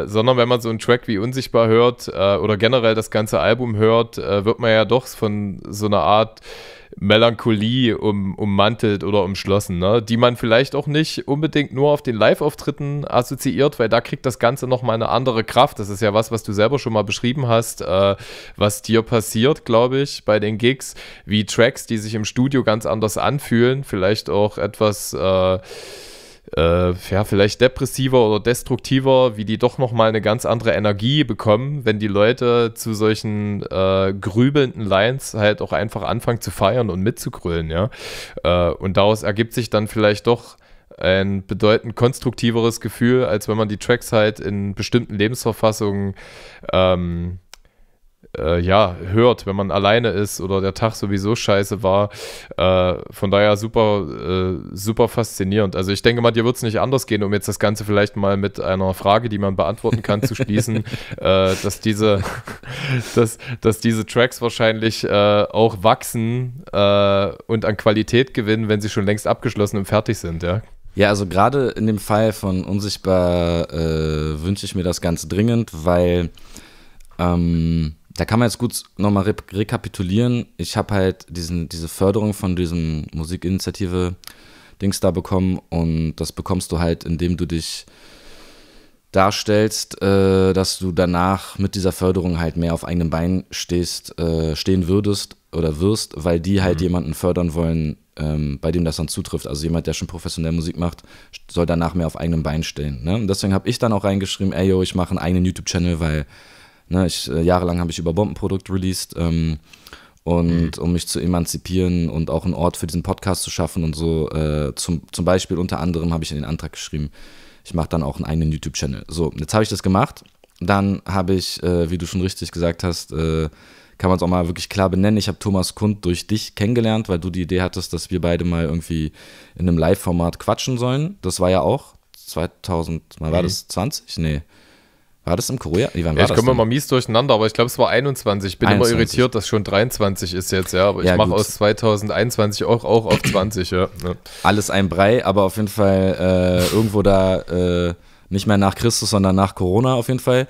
sondern wenn man so einen Track wie Unsichtbar hört oder generell das ganze Album hört, wird man ja doch von so einer Art Melancholie um, ummantelt oder umschlossen, ne? die man vielleicht auch nicht unbedingt nur auf den Live-Auftritten assoziiert, weil da kriegt das Ganze nochmal eine andere Kraft. Das ist ja was, was du selber schon mal beschrieben hast, äh, was dir passiert, glaube ich, bei den Gigs, wie Tracks, die sich im Studio ganz anders anfühlen, vielleicht auch etwas. Äh, äh, ja, vielleicht depressiver oder destruktiver, wie die doch nochmal eine ganz andere Energie bekommen, wenn die Leute zu solchen äh, grübelnden Lines halt auch einfach anfangen zu feiern und mitzugrölen, ja. Äh, und daraus ergibt sich dann vielleicht doch ein bedeutend konstruktiveres Gefühl, als wenn man die Tracks halt in bestimmten Lebensverfassungen ähm, äh, ja, hört, wenn man alleine ist oder der Tag sowieso scheiße war. Äh, von daher super, äh, super faszinierend. Also ich denke mal, dir wird es nicht anders gehen, um jetzt das Ganze vielleicht mal mit einer Frage, die man beantworten kann, zu schließen, äh, dass, diese, dass, dass diese Tracks wahrscheinlich äh, auch wachsen äh, und an Qualität gewinnen, wenn sie schon längst abgeschlossen und fertig sind, ja. Ja, also gerade in dem Fall von Unsichtbar äh, wünsche ich mir das ganz dringend, weil ähm, da kann man jetzt gut nochmal re rekapitulieren. Ich habe halt diesen, diese Förderung von diesem Musikinitiative Dings da bekommen und das bekommst du halt, indem du dich darstellst, äh, dass du danach mit dieser Förderung halt mehr auf eigenem Bein stehst, äh, stehen würdest oder wirst, weil die halt mhm. jemanden fördern wollen, ähm, bei dem das dann zutrifft. Also jemand, der schon professionell Musik macht, soll danach mehr auf eigenem Bein stehen. Ne? Und deswegen habe ich dann auch reingeschrieben, ey yo, ich mache einen eigenen YouTube-Channel, weil Ne, ich, äh, jahrelang habe ich über Bombenprodukt released ähm, und mhm. um mich zu emanzipieren und auch einen Ort für diesen Podcast zu schaffen und so. Äh, zum, zum Beispiel unter anderem habe ich in den Antrag geschrieben, ich mache dann auch einen eigenen YouTube-Channel. So, jetzt habe ich das gemacht. Dann habe ich, äh, wie du schon richtig gesagt hast, äh, kann man es auch mal wirklich klar benennen. Ich habe Thomas Kund durch dich kennengelernt, weil du die Idee hattest, dass wir beide mal irgendwie in einem Live-Format quatschen sollen. Das war ja auch 2000, mal war mhm. das 20? Nee. War das im Korea? Wie, wann ja, ich komme mal mies durcheinander, aber ich glaube, es war 21. Ich bin 21. immer irritiert, dass schon 23 ist jetzt, ja. Aber ja, ich mache aus 2021 auch, auch auf 20, ja. ja. Alles ein Brei, aber auf jeden Fall äh, irgendwo da, äh, nicht mehr nach Christus, sondern nach Corona auf jeden Fall.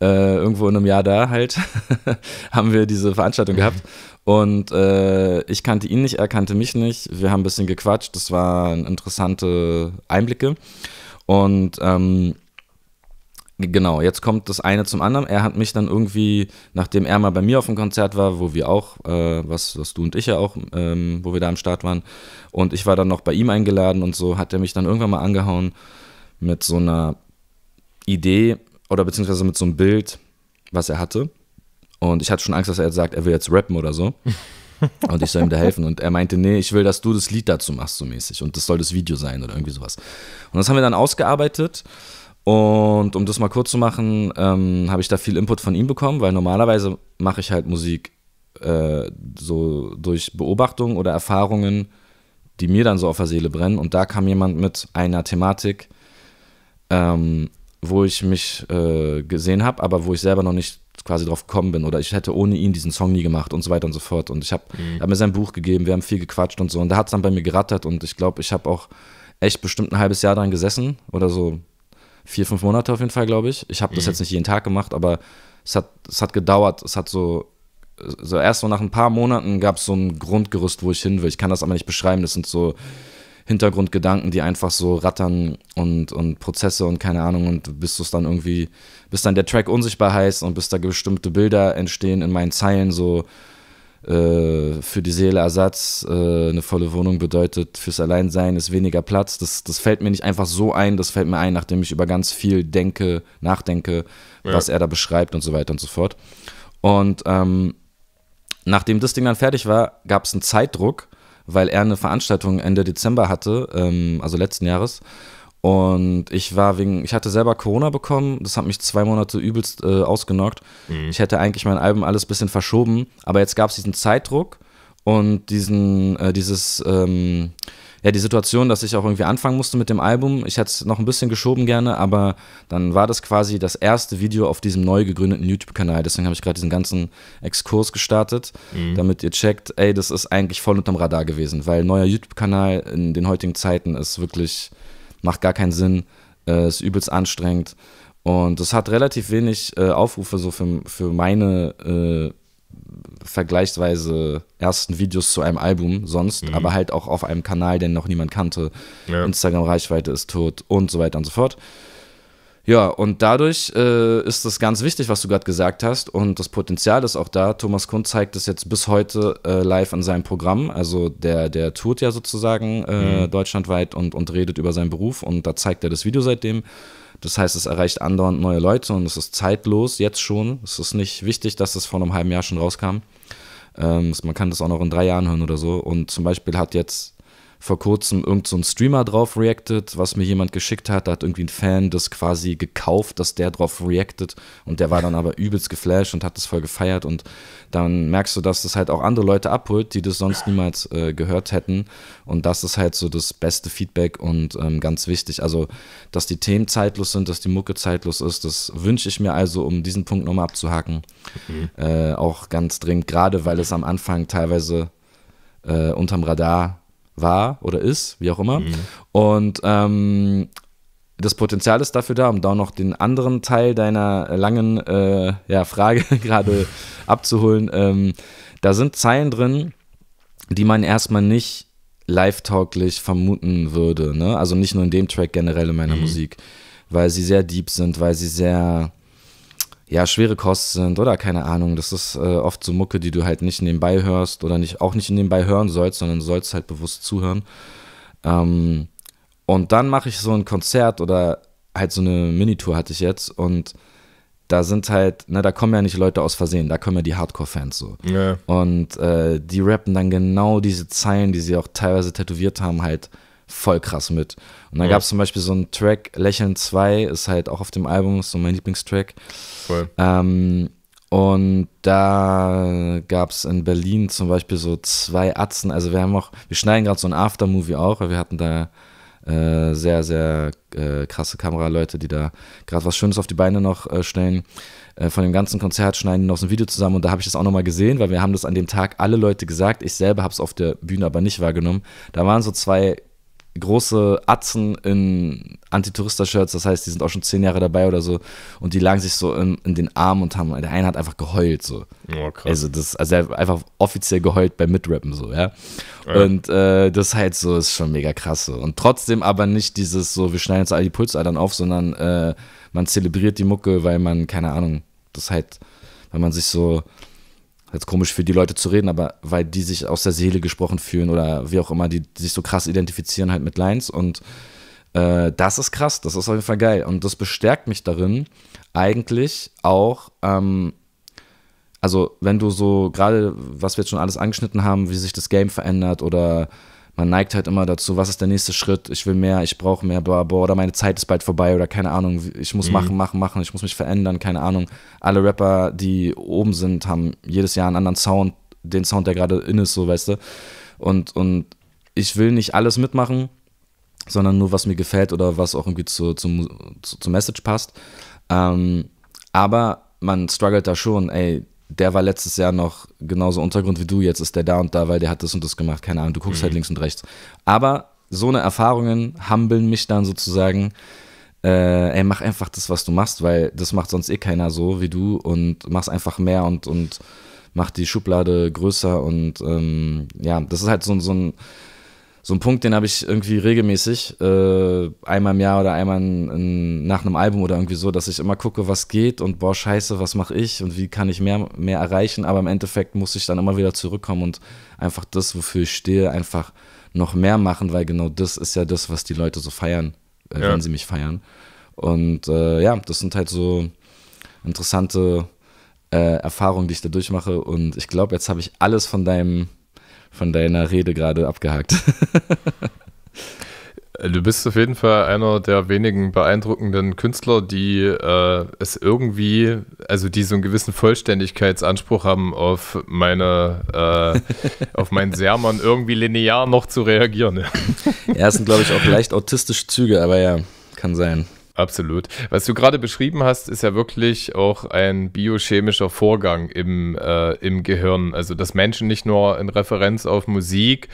Äh, irgendwo in einem Jahr da halt, haben wir diese Veranstaltung gehabt. Und äh, ich kannte ihn nicht, er kannte mich nicht. Wir haben ein bisschen gequatscht. Das waren interessante Einblicke. Und ähm, Genau, jetzt kommt das eine zum anderen. Er hat mich dann irgendwie, nachdem er mal bei mir auf dem Konzert war, wo wir auch, äh, was, was du und ich ja auch, ähm, wo wir da am Start waren, und ich war dann noch bei ihm eingeladen und so, hat er mich dann irgendwann mal angehauen mit so einer Idee oder beziehungsweise mit so einem Bild, was er hatte. Und ich hatte schon Angst, dass er jetzt sagt, er will jetzt rappen oder so. und ich soll ihm da helfen. Und er meinte, nee, ich will, dass du das Lied dazu machst, so mäßig. Und das soll das Video sein oder irgendwie sowas. Und das haben wir dann ausgearbeitet. Und um das mal kurz zu machen, ähm, habe ich da viel Input von ihm bekommen, weil normalerweise mache ich halt Musik äh, so durch Beobachtungen oder Erfahrungen, die mir dann so auf der Seele brennen. Und da kam jemand mit einer Thematik, ähm, wo ich mich äh, gesehen habe, aber wo ich selber noch nicht quasi drauf gekommen bin oder ich hätte ohne ihn diesen Song nie gemacht und so weiter und so fort. Und ich habe mhm. hab mir sein Buch gegeben, wir haben viel gequatscht und so. Und da hat es dann bei mir gerattert und ich glaube, ich habe auch echt bestimmt ein halbes Jahr dran gesessen oder so vier, fünf Monate auf jeden Fall, glaube ich. Ich habe das mhm. jetzt nicht jeden Tag gemacht, aber es hat, es hat gedauert. Es hat so, so erst so nach ein paar Monaten gab es so ein Grundgerüst, wo ich hin will. Ich kann das aber nicht beschreiben. Das sind so Hintergrundgedanken, die einfach so rattern und, und Prozesse und keine Ahnung. Und bis du es dann irgendwie, bis dann der Track unsichtbar heißt und bis da bestimmte Bilder entstehen in meinen Zeilen, so äh, für die Seele Ersatz. Äh, eine volle Wohnung bedeutet fürs Alleinsein ist weniger Platz. Das, das fällt mir nicht einfach so ein, das fällt mir ein, nachdem ich über ganz viel denke, nachdenke, ja. was er da beschreibt und so weiter und so fort. Und ähm, nachdem das Ding dann fertig war, gab es einen Zeitdruck, weil er eine Veranstaltung Ende Dezember hatte, ähm, also letzten Jahres. Und ich war wegen, ich hatte selber Corona bekommen, das hat mich zwei Monate übelst äh, ausgenockt. Mhm. Ich hätte eigentlich mein Album alles ein bisschen verschoben, aber jetzt gab es diesen Zeitdruck und diesen, äh, dieses, ähm, ja, die Situation, dass ich auch irgendwie anfangen musste mit dem Album. Ich hätte es noch ein bisschen geschoben gerne, aber dann war das quasi das erste Video auf diesem neu gegründeten YouTube-Kanal. Deswegen habe ich gerade diesen ganzen Exkurs gestartet, mhm. damit ihr checkt, ey, das ist eigentlich voll unterm Radar gewesen, weil neuer YouTube-Kanal in den heutigen Zeiten ist wirklich macht gar keinen Sinn, äh, ist übelst anstrengend. Und es hat relativ wenig äh, Aufrufe so für, für meine äh, vergleichsweise ersten Videos zu einem Album sonst, mhm. aber halt auch auf einem Kanal, den noch niemand kannte. Ja. Instagram-Reichweite ist tot und so weiter und so fort. Ja, und dadurch äh, ist das ganz wichtig, was du gerade gesagt hast. Und das Potenzial ist auch da. Thomas Kund zeigt es jetzt bis heute äh, live in seinem Programm. Also der, der tourt ja sozusagen äh, mhm. deutschlandweit und, und redet über seinen Beruf. Und da zeigt er das Video seitdem. Das heißt, es erreicht andauernd neue Leute und es ist zeitlos, jetzt schon. Es ist nicht wichtig, dass es vor einem halben Jahr schon rauskam. Ähm, man kann das auch noch in drei Jahren hören oder so. Und zum Beispiel hat jetzt vor kurzem irgendein so Streamer drauf reacted, was mir jemand geschickt hat. Da hat irgendwie ein Fan das quasi gekauft, dass der drauf reacted. Und der war dann aber übelst geflasht und hat das voll gefeiert. Und dann merkst du, dass das halt auch andere Leute abholt, die das sonst niemals äh, gehört hätten. Und das ist halt so das beste Feedback und ähm, ganz wichtig. Also, dass die Themen zeitlos sind, dass die Mucke zeitlos ist, das wünsche ich mir also, um diesen Punkt nochmal abzuhaken, mhm. äh, auch ganz dringend. Gerade weil es am Anfang teilweise äh, unterm Radar war oder ist, wie auch immer. Mhm. Und ähm, das Potenzial ist dafür da, um da noch den anderen Teil deiner langen äh, ja, Frage gerade abzuholen. Ähm, da sind Zeilen drin, die man erstmal nicht live-tauglich vermuten würde. Ne? Also nicht nur in dem Track generell in meiner mhm. Musik, weil sie sehr deep sind, weil sie sehr ja, schwere Kost sind oder keine Ahnung. Das ist äh, oft so Mucke, die du halt nicht nebenbei hörst oder nicht, auch nicht nebenbei hören sollst, sondern du sollst halt bewusst zuhören. Ähm, und dann mache ich so ein Konzert oder halt so eine Minitour hatte ich jetzt und da sind halt, ne, da kommen ja nicht Leute aus Versehen, da kommen ja die Hardcore-Fans so. Ja. Und äh, die rappen dann genau diese Zeilen, die sie auch teilweise tätowiert haben, halt voll krass mit. Und dann ja. gab es zum Beispiel so einen Track, Lächeln 2 ist halt auch auf dem Album, ist so mein Lieblingstrack. Voll. Ähm, und da gab es in Berlin zum Beispiel so zwei Atzen. Also wir haben auch, wir schneiden gerade so ein Aftermovie auch, weil wir hatten da äh, sehr, sehr äh, krasse Kameraleute, die da gerade was Schönes auf die Beine noch äh, stellen. Äh, von dem ganzen Konzert schneiden die noch so ein Video zusammen und da habe ich das auch nochmal gesehen, weil wir haben das an dem Tag alle Leute gesagt. Ich selber habe es auf der Bühne aber nicht wahrgenommen. Da waren so zwei große Atzen in Antitourister-Shirts, das heißt, die sind auch schon zehn Jahre dabei oder so, und die lagen sich so in, in den Arm und haben, der eine hat einfach geheult, so. Oh, krass. Also, das, also er hat einfach offiziell geheult beim Mitrappen, so, ja. ja. Und äh, das halt so ist schon mega krass, Und trotzdem aber nicht dieses so, wir schneiden jetzt alle die Pulsadern auf, sondern äh, man zelebriert die Mucke, weil man, keine Ahnung, das halt, weil man sich so jetzt komisch für die Leute zu reden, aber weil die sich aus der Seele gesprochen fühlen oder wie auch immer, die, die sich so krass identifizieren halt mit Lines und äh, das ist krass, das ist auf jeden Fall geil und das bestärkt mich darin, eigentlich auch, ähm, also wenn du so gerade, was wir jetzt schon alles angeschnitten haben, wie sich das Game verändert oder man neigt halt immer dazu, was ist der nächste Schritt, ich will mehr, ich brauche mehr, boah, boah, oder meine Zeit ist bald vorbei oder keine Ahnung, ich muss mhm. machen, machen, machen, ich muss mich verändern, keine Ahnung. Alle Rapper, die oben sind, haben jedes Jahr einen anderen Sound, den Sound, der gerade in ist, so, weißt du. Und, und ich will nicht alles mitmachen, sondern nur, was mir gefällt oder was auch irgendwie zur zu, zu, zu Message passt. Ähm, aber man struggelt da schon, ey, der war letztes Jahr noch genauso Untergrund wie du, jetzt ist der da und da, weil der hat das und das gemacht, keine Ahnung, du guckst halt mhm. halt links und rechts. Aber so eine Erfahrungen humbeln mich dann sozusagen, äh, ey, mach einfach das, was du machst, weil das macht sonst eh keiner so wie du und mach's einfach mehr und, und mach die Schublade größer und ähm, ja, das ist halt so, so ein so ein Punkt, den habe ich irgendwie regelmäßig, äh, einmal im Jahr oder einmal in, in, nach einem Album oder irgendwie so, dass ich immer gucke, was geht und boah, scheiße, was mache ich und wie kann ich mehr, mehr erreichen, aber im Endeffekt muss ich dann immer wieder zurückkommen und einfach das, wofür ich stehe, einfach noch mehr machen, weil genau das ist ja das, was die Leute so feiern, äh, ja. wenn sie mich feiern. Und äh, ja, das sind halt so interessante äh, Erfahrungen, die ich da durchmache und ich glaube, jetzt habe ich alles von deinem von deiner Rede gerade abgehakt. Du bist auf jeden Fall einer der wenigen beeindruckenden Künstler, die äh, es irgendwie, also die so einen gewissen Vollständigkeitsanspruch haben, auf meine, äh, auf meinen Sermon irgendwie linear noch zu reagieren. ja, es sind, glaube ich, auch leicht autistische Züge, aber ja, kann sein. Absolut. Was du gerade beschrieben hast, ist ja wirklich auch ein biochemischer Vorgang im, äh, im Gehirn. Also, dass Menschen nicht nur in Referenz auf Musik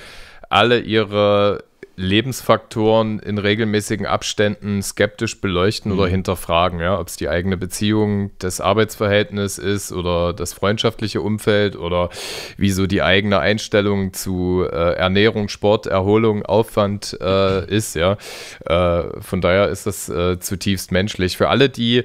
alle ihre Lebensfaktoren in regelmäßigen Abständen skeptisch beleuchten mhm. oder hinterfragen, ja, ob es die eigene Beziehung, das Arbeitsverhältnis ist oder das freundschaftliche Umfeld oder wie so die eigene Einstellung zu äh, Ernährung, Sport, Erholung, Aufwand äh, ist, ja. Äh, von daher ist das äh, zutiefst menschlich. Für alle die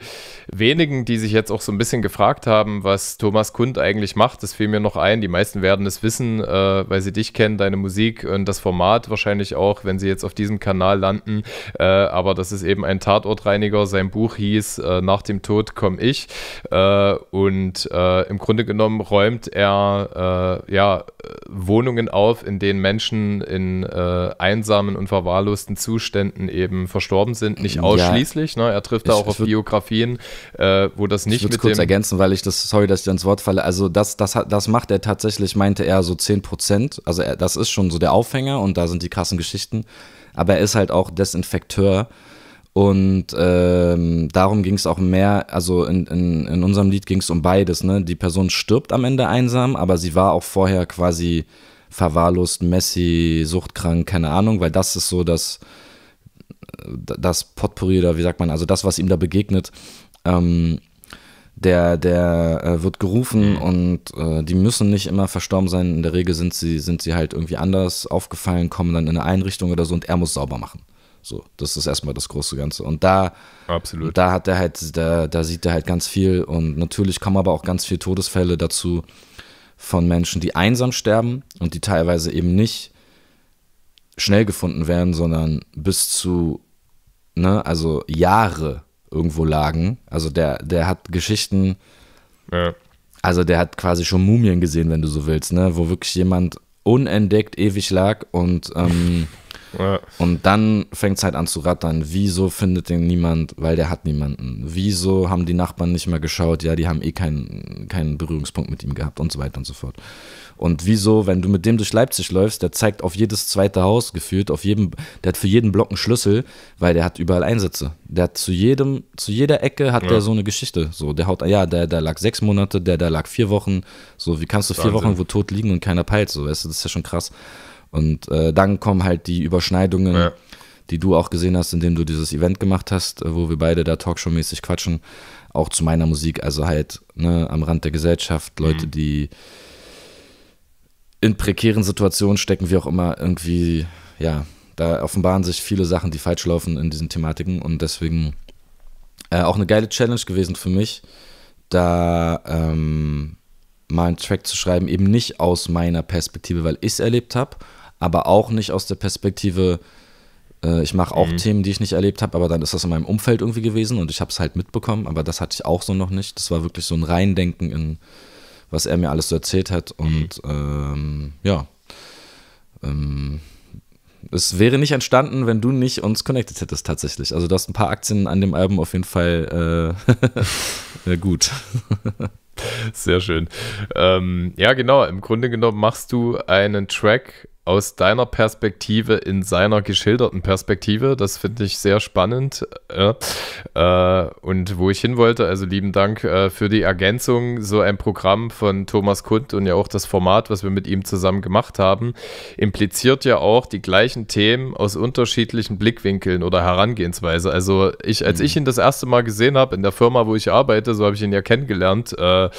wenigen, die sich jetzt auch so ein bisschen gefragt haben, was Thomas Kund eigentlich macht, das fiel mir noch ein. Die meisten werden es wissen, äh, weil sie dich kennen, deine Musik und das Format wahrscheinlich auch wenn sie jetzt auf diesem Kanal landen. Äh, aber das ist eben ein Tatortreiniger. Sein Buch hieß äh, Nach dem Tod komme ich. Äh, und äh, im Grunde genommen räumt er äh, ja, Wohnungen auf, in denen Menschen in einsamen und verwahrlosten Zuständen eben verstorben sind. Nicht ausschließlich. Ja. Ne? Er trifft da auch auf Biografien, wo das nicht ich mit kurz ergänzen, weil ich das, sorry, dass ich dann ins Wort falle. Also das, das, das macht er tatsächlich, meinte er, so 10 Prozent. Also er, das ist schon so der Aufhänger und da sind die krassen Geschichten Geschichten. Aber er ist halt auch Desinfekteur. Und ähm, darum ging es auch mehr, also in, in, in unserem Lied ging es um beides. Ne? Die Person stirbt am Ende einsam, aber sie war auch vorher quasi verwahrlost, messy, suchtkrank, keine Ahnung, weil das ist so das, äh, das Potpourri oder wie sagt man, also das, was ihm da begegnet. Ähm, der, der äh, wird gerufen mhm. und äh, die müssen nicht immer verstorben sein. In der Regel sind sie, sind sie halt irgendwie anders aufgefallen, kommen dann in eine Einrichtung oder so und er muss sauber machen. So, das ist erstmal das große Ganze. Und da, Absolut. da hat er halt, da, da sieht er halt ganz viel und natürlich kommen aber auch ganz viele Todesfälle dazu von Menschen, die einsam sterben und die teilweise eben nicht schnell gefunden werden, sondern bis zu, ne, also Jahre irgendwo lagen. Also der, der hat Geschichten, ja. also der hat quasi schon Mumien gesehen, wenn du so willst, ne? Wo wirklich jemand unentdeckt ewig lag und, ähm, ja. und dann fängt es halt an zu rattern. Wieso findet den niemand? Weil der hat niemanden. Wieso haben die Nachbarn nicht mehr geschaut? Ja, die haben eh keinen, keinen Berührungspunkt mit ihm gehabt und so weiter und so fort. Und wieso, wenn du mit dem durch Leipzig läufst, der zeigt auf jedes zweite Haus gefühlt, auf jedem, der hat für jeden Block einen Schlüssel, weil der hat überall Einsätze. Der hat zu jedem, zu jeder Ecke hat ja. der so eine Geschichte. So, der haut, ja, der, der lag sechs Monate, der, der lag vier Wochen. So, wie kannst du Wahnsinn. vier Wochen wo tot liegen und keiner peilt? So, weißt du, das ist ja schon krass. Und äh, dann kommen halt die Überschneidungen. Ja die du auch gesehen hast, indem du dieses Event gemacht hast, äh, wo wir beide da Talkshow-mäßig quatschen, auch zu meiner Musik, also halt ne, am Rand der Gesellschaft, Leute, mhm. die in prekären Situationen stecken, wie auch immer, irgendwie, ja, da offenbaren sich viele Sachen, die falsch laufen in diesen Thematiken und deswegen äh, auch eine geile Challenge gewesen für mich, da ähm, mal einen Track zu schreiben, eben nicht aus meiner Perspektive, weil ich es erlebt habe, aber auch nicht aus der Perspektive, äh, ich mache auch mhm. Themen, die ich nicht erlebt habe, aber dann ist das in meinem Umfeld irgendwie gewesen und ich habe es halt mitbekommen, aber das hatte ich auch so noch nicht. Das war wirklich so ein Reindenken in was er mir alles so erzählt hat. Mhm. Und ähm, ja, ähm, es wäre nicht entstanden, wenn du nicht uns connected hättest tatsächlich. Also du hast ein paar Aktien an dem Album auf jeden Fall äh, gut. Sehr schön. Ähm, ja, genau. Im Grunde genommen machst du einen Track aus deiner Perspektive in seiner geschilderten Perspektive. Das finde ich sehr spannend. Äh, und wo ich hin wollte, also lieben Dank äh, für die Ergänzung. So ein Programm von Thomas Kund und ja auch das Format, was wir mit ihm zusammen gemacht haben, impliziert ja auch die gleichen Themen aus unterschiedlichen Blickwinkeln oder Herangehensweise. Also ich, als mhm. ich ihn das erste Mal gesehen habe in der Firma, wo ich arbeite, so habe ich ihn ja kennengelernt, äh,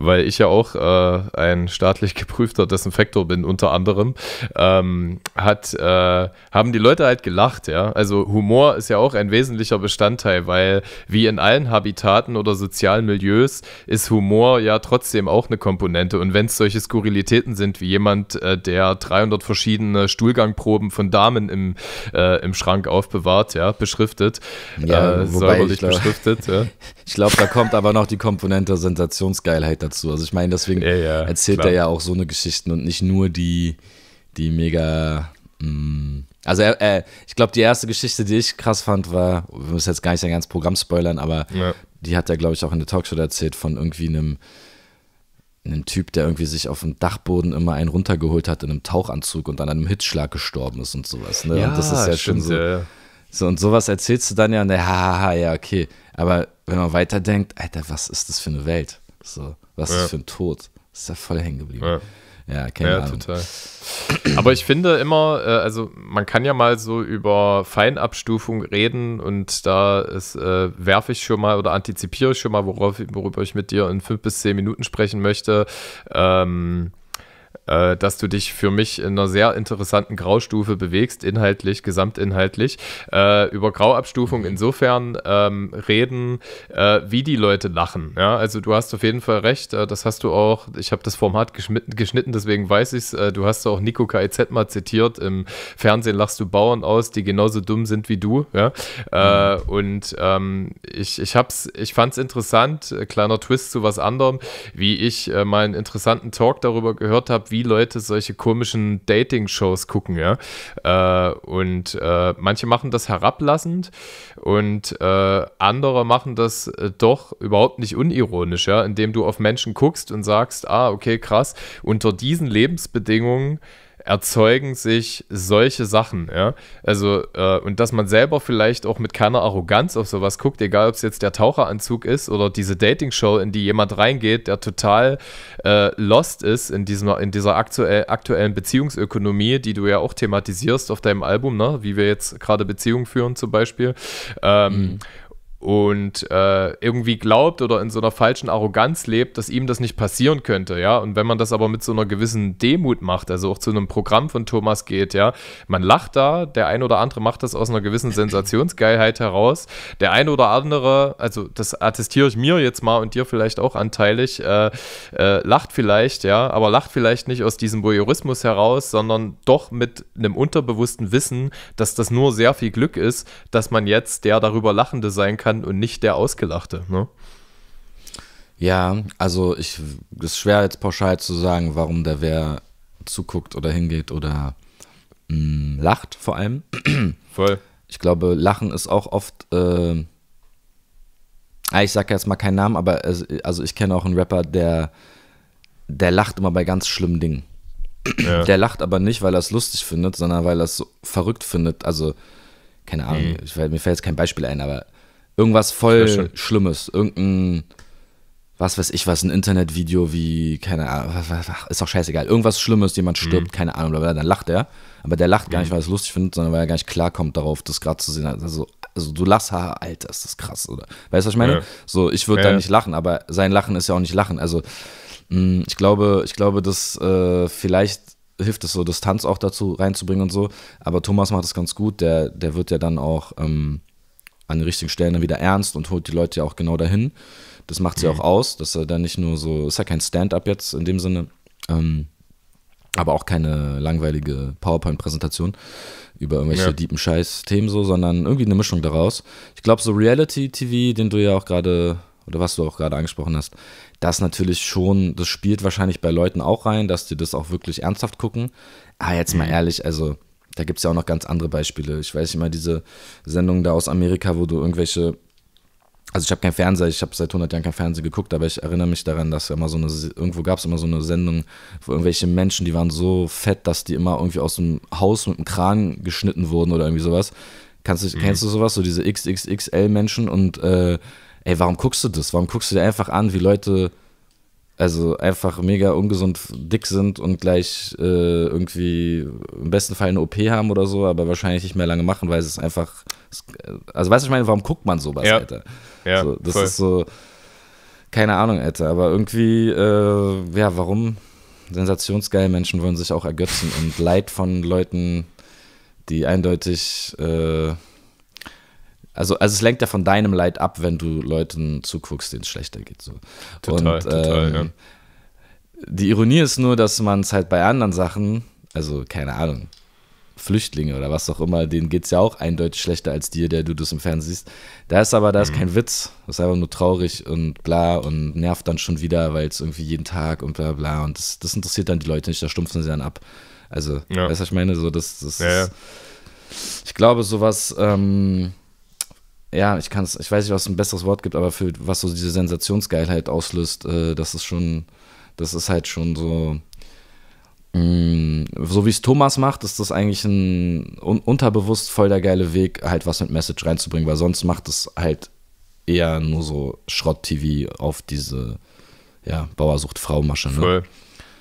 weil ich ja auch äh, ein staatlich geprüfter Desinfektor bin unter anderem ähm, hat, äh, haben die Leute halt gelacht, ja. Also Humor ist ja auch ein wesentlicher Bestandteil, weil wie in allen Habitaten oder sozialen Milieus ist Humor ja trotzdem auch eine Komponente. Und wenn es solche Skurrilitäten sind, wie jemand, äh, der 300 verschiedene Stuhlgangproben von Damen im, äh, im Schrank aufbewahrt, ja, beschriftet, ja, äh, säuberlich glaub, beschriftet, ja. Ich glaube, da kommt aber noch die Komponente Sensationsgeilheit dazu. Also ich meine, deswegen ja, ja, erzählt klar. er ja auch so eine Geschichten und nicht nur die die mega. Mm, also, äh, ich glaube, die erste Geschichte, die ich krass fand, war, wir müssen jetzt gar nicht sein ganzes Programm spoilern, aber ja. die hat er, glaube ich, auch in der Talkshow erzählt von irgendwie einem, einem Typ, der irgendwie sich auf dem Dachboden immer einen runtergeholt hat in einem Tauchanzug und an einem Hitzschlag gestorben ist und sowas. Ne? Ja, und das ist ja schon so. Ja, ja. So, und sowas erzählst du dann ja und der, haha, ja, okay. Aber wenn man weiterdenkt, Alter, was ist das für eine Welt? So, was ja. ist für ein Tod? Das ist ja voll hängen geblieben. Ja. Ja, keine ja, Ahnung. total. Aber ich finde immer, äh, also man kann ja mal so über Feinabstufung reden und da ist, äh, werfe ich schon mal oder antizipiere ich schon mal, worauf, worüber ich mit dir in fünf bis zehn Minuten sprechen möchte. Ähm, äh, dass du dich für mich in einer sehr interessanten Graustufe bewegst, inhaltlich, gesamtinhaltlich. Äh, über Grauabstufung mhm. insofern ähm, reden, äh, wie die Leute lachen. Ja? Also du hast auf jeden Fall recht, äh, das hast du auch, ich habe das Format geschnitten, deswegen weiß ich es, äh, du hast auch Nico KIZ mal zitiert, im Fernsehen lachst du Bauern aus, die genauso dumm sind wie du. Ja? Äh, mhm. Und ähm, ich, ich, ich fand es interessant, kleiner Twist zu was anderem, wie ich mal einen interessanten Talk darüber gehört habe, habe, wie Leute solche komischen Dating-Shows gucken, ja. Äh, und äh, manche machen das herablassend und äh, andere machen das äh, doch überhaupt nicht unironisch, ja, indem du auf Menschen guckst und sagst, ah, okay, krass, unter diesen Lebensbedingungen erzeugen sich solche Sachen, ja. Also, äh, und dass man selber vielleicht auch mit keiner Arroganz auf sowas guckt, egal ob es jetzt der Taucheranzug ist oder diese Dating-Show, in die jemand reingeht, der total äh, lost ist in, diesem, in dieser aktuell, aktuellen Beziehungsökonomie, die du ja auch thematisierst auf deinem Album, ne? wie wir jetzt gerade Beziehungen führen zum Beispiel. Ähm, mhm und äh, irgendwie glaubt oder in so einer falschen Arroganz lebt, dass ihm das nicht passieren könnte, ja. Und wenn man das aber mit so einer gewissen Demut macht, also auch zu einem Programm von Thomas geht, ja, man lacht da, der ein oder andere macht das aus einer gewissen Sensationsgeilheit heraus, der ein oder andere, also das attestiere ich mir jetzt mal und dir vielleicht auch anteilig, äh, äh, lacht vielleicht, ja, aber lacht vielleicht nicht aus diesem Voyeurismus heraus, sondern doch mit einem unterbewussten Wissen, dass das nur sehr viel Glück ist, dass man jetzt der darüber Lachende sein kann kann und nicht der Ausgelachte. Ne? Ja, also ich ist schwer jetzt pauschal zu sagen, warum der wer zuguckt oder hingeht oder mh, mm, lacht vor allem. Voll. Ich glaube, Lachen ist auch oft. Äh, ah, ich sage jetzt mal keinen Namen, aber es, also ich kenne auch einen Rapper, der der lacht immer bei ganz schlimmen Dingen. Ja. Der lacht aber nicht, weil er es lustig findet, sondern weil er es so verrückt findet. Also keine Ahnung, mhm. ich, mir fällt jetzt kein Beispiel ein, aber Irgendwas voll Schlimmes. Irgendein, was weiß ich was, ein Internetvideo wie, keine Ahnung, ist doch scheißegal. Irgendwas Schlimmes, jemand mhm. stirbt, mhm. keine Ahnung, bla, bla, dann lacht er. Aber der lacht gar nicht, mhm. weil er es lustig findet, sondern weil er gar nicht klarkommt darauf, das gerade zu sehen. Also, also du lachst, haha, Alter, ist das krass, oder? Weißt du, was ich meine? Ja. So, ich würde ja. da nicht lachen, aber sein Lachen ist ja auch nicht Lachen. Also, mm, ich glaube, ich glaube, dass äh, vielleicht hilft es so, Distanz auch dazu reinzubringen und so. Aber Thomas macht das ganz gut. Der, der wird ja dann auch ähm, an den richtigen Stellen dann wieder ernst und holt die Leute ja auch genau dahin. Das macht sie mhm. auch aus, dass er dann nicht nur so, ist ja kein Stand-up jetzt in dem Sinne, ähm, aber auch keine langweilige PowerPoint-Präsentation über irgendwelche ja. diepen Scheiß-Themen so, sondern irgendwie eine Mischung daraus. Ich glaube, so Reality-TV, den du ja auch gerade, oder was du auch gerade angesprochen hast, das natürlich schon, das spielt wahrscheinlich bei Leuten auch rein, dass die das auch wirklich ernsthaft gucken. Ah, jetzt mal mhm. ehrlich, also da gibt es ja auch noch ganz andere Beispiele. Ich weiß nicht mal, diese Sendung da aus Amerika, wo du irgendwelche also ich habe keinen Fernseher, ich habe seit 100 Jahren keinen Fernseher geguckt, aber ich erinnere mich daran, dass immer so eine, irgendwo gab es immer so eine Sendung, wo irgendwelche Menschen, die waren so fett, dass die immer irgendwie aus dem Haus mit einem Kran geschnitten wurden oder irgendwie sowas. Kannst du, mhm. Kennst du sowas, so diese XXXL-Menschen und äh, ey, warum guckst du das? Warum guckst du dir einfach an, wie Leute also einfach mega ungesund dick sind und gleich äh, irgendwie im besten Fall eine OP haben oder so, aber wahrscheinlich nicht mehr lange machen, weil es ist einfach. Also weißt du, ich meine, warum guckt man sowas, ja. Alter? Ja, so, das voll. ist so. Keine Ahnung, Alter, aber irgendwie, äh, ja, warum? Sensationsgeile Menschen wollen sich auch ergötzen und Leid von Leuten, die eindeutig. Äh, also, also es lenkt ja von deinem Leid ab, wenn du Leuten zuguckst, denen es schlechter geht. So. Total, Und, total, ähm, ja. Die Ironie ist nur, dass man es halt bei anderen Sachen, also keine Ahnung, Flüchtlinge oder was auch immer, denen geht es ja auch eindeutig schlechter als dir, der du das im Fernsehen siehst. Da ist aber, da ist mhm. kein Witz. Das ist einfach nur traurig und bla und nervt dann schon wieder, weil es irgendwie jeden Tag und bla bla. Und das, das, interessiert dann die Leute nicht, da stumpfen sie dann ab. Also, ja. weißt du, was ich meine? So, das, das ja, ist, ja. Ich glaube, sowas ähm, ja, ich kann es, ich weiß nicht, was ein besseres Wort gibt, aber für was so diese Sensationsgeilheit auslöst, äh, das ist schon, das ist halt schon so. Mm, so wie es Thomas macht, ist das eigentlich ein un unterbewusst voll der geile Weg, halt was mit Message reinzubringen, weil sonst macht es halt eher nur so Schrott-TV auf diese ja, Bauersucht-Frau-Masche. Ne? Voll.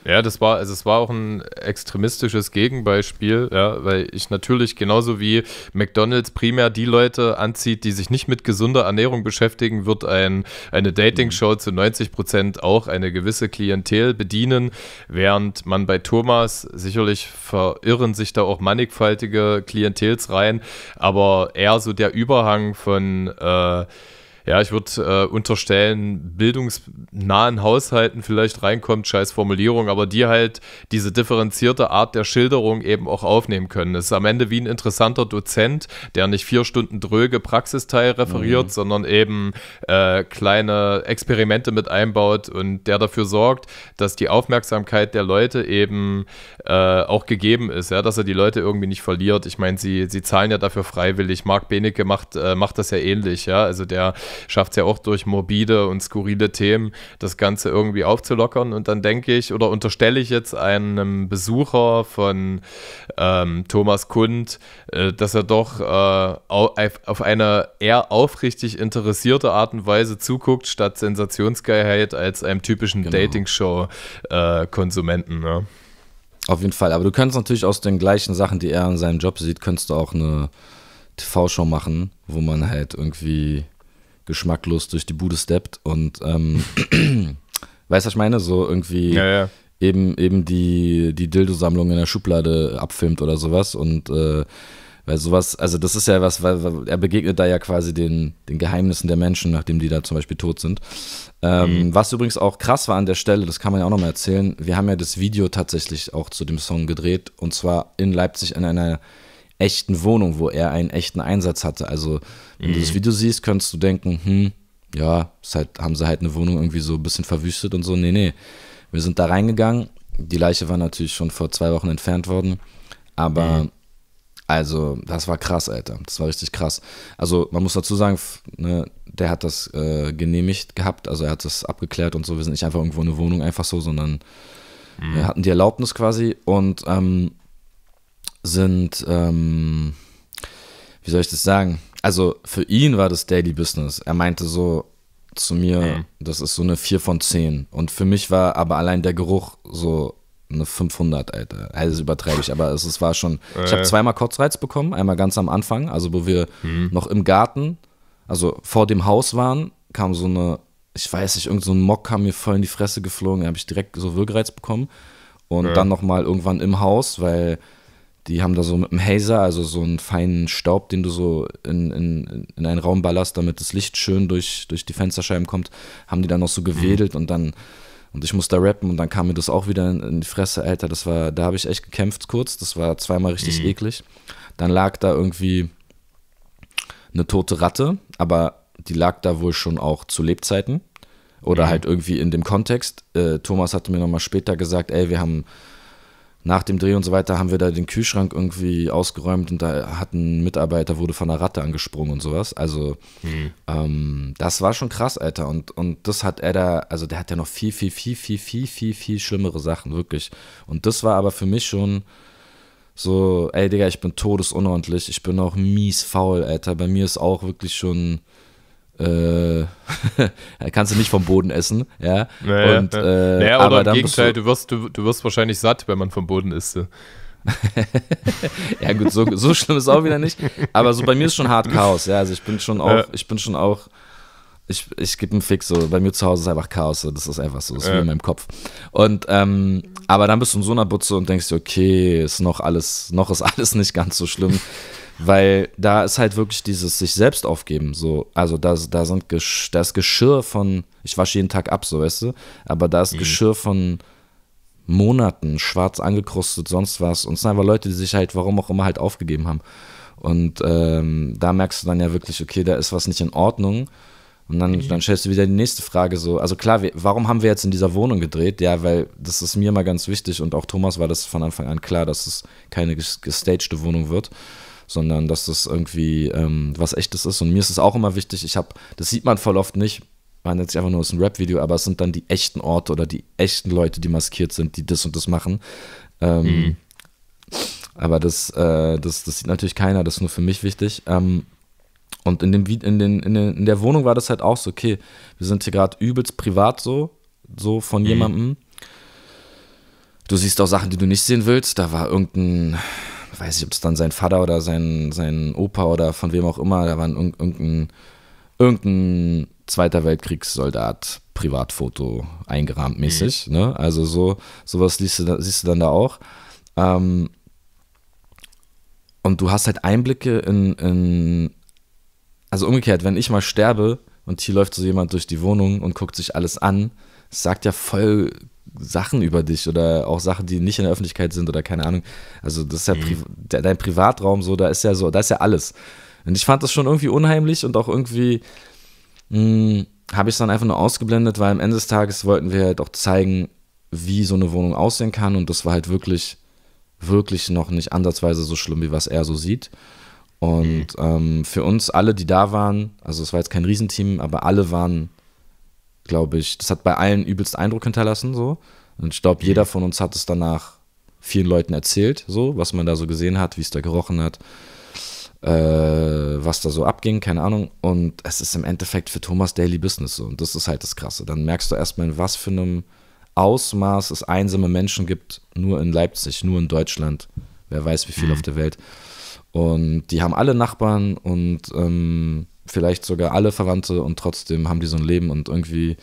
Ja, das war, also es war auch ein extremistisches Gegenbeispiel, ja, weil ich natürlich genauso wie McDonalds primär die Leute anzieht, die sich nicht mit gesunder Ernährung beschäftigen, wird ein, eine Dating-Show mhm. zu 90 Prozent auch eine gewisse Klientel bedienen, während man bei Thomas sicherlich verirren sich da auch mannigfaltige Klientels rein, aber eher so der Überhang von äh, ja, ich würde äh, unterstellen, bildungsnahen Haushalten vielleicht reinkommt, scheiß Formulierung, aber die halt diese differenzierte Art der Schilderung eben auch aufnehmen können. Es ist am Ende wie ein interessanter Dozent, der nicht vier Stunden dröge Praxisteil referiert, mhm. sondern eben äh, kleine Experimente mit einbaut und der dafür sorgt, dass die Aufmerksamkeit der Leute eben äh, auch gegeben ist, ja, dass er die Leute irgendwie nicht verliert. Ich meine, sie, sie zahlen ja dafür freiwillig. Marc Benecke macht, äh, macht das ja ähnlich, ja. Also der schafft es ja auch durch morbide und skurrile Themen, das Ganze irgendwie aufzulockern. Und dann denke ich oder unterstelle ich jetzt einem Besucher von ähm, Thomas Kund, äh, dass er doch äh, auf eine eher aufrichtig interessierte Art und Weise zuguckt, statt Sensationsgeilheit als einem typischen genau. Dating-Show-Konsumenten. Äh, ne? Auf jeden Fall. Aber du kannst natürlich aus den gleichen Sachen, die er in seinem Job sieht, kannst du auch eine TV-Show machen, wo man halt irgendwie geschmacklos durch die Bude steppt und ähm, weißt du, was ich meine? So irgendwie ja, ja. eben, eben die, die Dildo-Sammlung in der Schublade abfilmt oder sowas und äh, weil sowas, also das ist ja was, weil er begegnet da ja quasi den, den Geheimnissen der Menschen, nachdem die da zum Beispiel tot sind. Ähm, mhm. Was übrigens auch krass war an der Stelle, das kann man ja auch nochmal erzählen, wir haben ja das Video tatsächlich auch zu dem Song gedreht und zwar in Leipzig an einer echten Wohnung, wo er einen echten Einsatz hatte. Also, wenn mhm. du das mhm. Video siehst, könntest du denken, hm, ja, ist halt, haben sie halt eine Wohnung irgendwie so ein bisschen verwüstet und so. Nee, nee. Wir sind da reingegangen. Die Leiche war natürlich schon vor zwei Wochen entfernt worden. Aber mhm. also, das war krass, Alter. Das war richtig krass. Also, man muss dazu sagen, ne, der hat das äh, genehmigt gehabt, also er hat das abgeklärt und so. Wir sind nicht einfach irgendwo in eine Wohnung einfach so, sondern mhm. wir hatten die Erlaubnis quasi. Und ähm, sind, ähm, wie soll ich das sagen? Also für ihn war das Daily Business. Er meinte so zu mir, mhm. das ist so eine 4 von 10. Und für mich war aber allein der Geruch so eine 500, Alter. Also das übertreibe ich, aber es, es war schon. Äh. Ich habe zweimal Kotzreiz bekommen, einmal ganz am Anfang, also wo wir mhm. noch im Garten, also vor dem Haus waren, kam so eine, ich weiß nicht, irgendein so Mock kam mir voll in die Fresse geflogen, da habe ich direkt so Würgereiz bekommen. Und äh. dann nochmal irgendwann im Haus, weil die haben da so mit einem Hazer, also so einen feinen Staub, den du so in, in, in einen Raum ballerst, damit das Licht schön durch, durch die Fensterscheiben kommt, haben die dann noch so mhm. gewedelt mhm. und dann und ich musste da rappen und dann kam mir das auch wieder in, die Fresse, Alter. Das war, da habe ich echt gekämpft kurz. Das war zweimal richtig mhm. eklig. Dann lag da irgendwie eine tote Ratte, aber die lag da wohl schon auch zu Lebzeiten. Oder mhm. halt irgendwie in dem Kontext. Äh, Thomas hatte mir nochmal später gesagt, ey, wir haben nach dem Dreh und so weiter haben wir da den Kühlschrank irgendwie ausgeräumt und da hat ein Mitarbeiter, wurde von einer Ratte angesprungen und sowas. Also mhm. ähm, das war schon krass, Alter. Und, und das hat er da, also der hat ja noch viel, viel, viel, viel, viel, viel, viel schlimmere Sachen, wirklich. Und das war aber für mich schon so, ey Digga, ich bin todesunordentlich, ich bin auch mies faul, Alter. Bei mir ist auch wirklich schon äh, kannst du nicht vom Boden essen, ja. Naja, und, äh, naja, aber im Gegenteil, du, du, wirst, du, du, wirst wahrscheinlich satt, wenn man vom Boden isst. ja gut, so, so schlimm ist auch wieder nicht. Aber so bei mir ist schon hart Chaos, ja. Also ich bin schon auch, ja. ich bin schon auch, ich, ich gebe einen Fix, so bei mir zu Hause ist einfach Chaos, so. das ist einfach so, das ist ja. in meinem Kopf. Und ähm, aber dann bist du in so einer Butze und denkst dir, okay, ist noch alles, noch ist alles nicht ganz so schlimm. Weil da ist halt wirklich dieses sich selbst aufgeben. So, also da, da sind Gesch da ist Geschirr von, ich wasche jeden Tag ab, so weißt du, aber da ist mhm. Geschirr von Monaten, schwarz angekrustet, sonst was. Und es sind einfach Leute, die sich halt, warum auch immer, halt aufgegeben haben. Und ähm, da merkst du dann ja wirklich, okay, da ist was nicht in Ordnung. Und dann, mhm. dann stellst du wieder die nächste Frage so, also klar, wir, warum haben wir jetzt in dieser Wohnung gedreht? Ja, weil das ist mir mal ganz wichtig und auch Thomas war das von Anfang an klar, dass es keine gestagte Wohnung wird sondern dass das irgendwie ähm, was Echtes ist. Und mir ist es auch immer wichtig, ich habe, das sieht man voll oft nicht, man nennt einfach nur, es ein Rap-Video, aber es sind dann die echten Orte oder die echten Leute, die maskiert sind, die das und das machen. Ähm, mhm. Aber das, äh, das, das sieht natürlich keiner, das ist nur für mich wichtig. Ähm, und in, dem, in, den, in, den, in der Wohnung war das halt auch so, okay, wir sind hier gerade übelst privat so, so von mhm. jemandem. Du siehst auch Sachen, die du nicht sehen willst. Da war irgendein weiß ich, ob es dann sein Vater oder sein, sein Opa oder von wem auch immer, da war irgendein, irgendein Zweiter Weltkriegssoldat Privatfoto eingerahmt mäßig. Mhm. Ne? Also so, sowas siehst du, siehst du dann da auch. Ähm, und du hast halt Einblicke in, in, also umgekehrt, wenn ich mal sterbe und hier läuft so jemand durch die Wohnung und guckt sich alles an, sagt ja voll Sachen über dich oder auch Sachen, die nicht in der Öffentlichkeit sind oder keine Ahnung. Also das ist ja mhm. Pri mhm. dein Privatraum so, da ist ja so, da ist ja alles. Und ich fand das schon irgendwie unheimlich und auch irgendwie hm, habe ich es dann einfach nur ausgeblendet, weil am Ende des Tages wollten wir halt auch zeigen, wie so eine Wohnung aussehen kann und das war halt wirklich, wirklich noch nicht ansatzweise so schlimm, wie was er so sieht. Und mhm. ähm, für uns alle, die da waren, also es war jetzt kein Riesenteam, aber alle waren glaube ich, das hat bei allen übelst Eindruck hinterlassen, so. Und ich glaube, mhm. jeder von uns hat es danach vielen Leuten erzählt, so, was man da so gesehen hat, wie es da gerochen hat, äh, was da so abging, keine Ahnung. Und es ist im Endeffekt für Thomas Daily Business so. Und das ist halt das Krasse. Dann merkst du erstmal, in was für einem Ausmaß es einsame Menschen gibt, nur in Leipzig, nur in Deutschland, wer weiß wie viel mhm. auf der Welt. Und die haben alle Nachbarn und ähm, vielleicht sogar alle Verwandte und trotzdem haben die so ein Leben und irgendwie,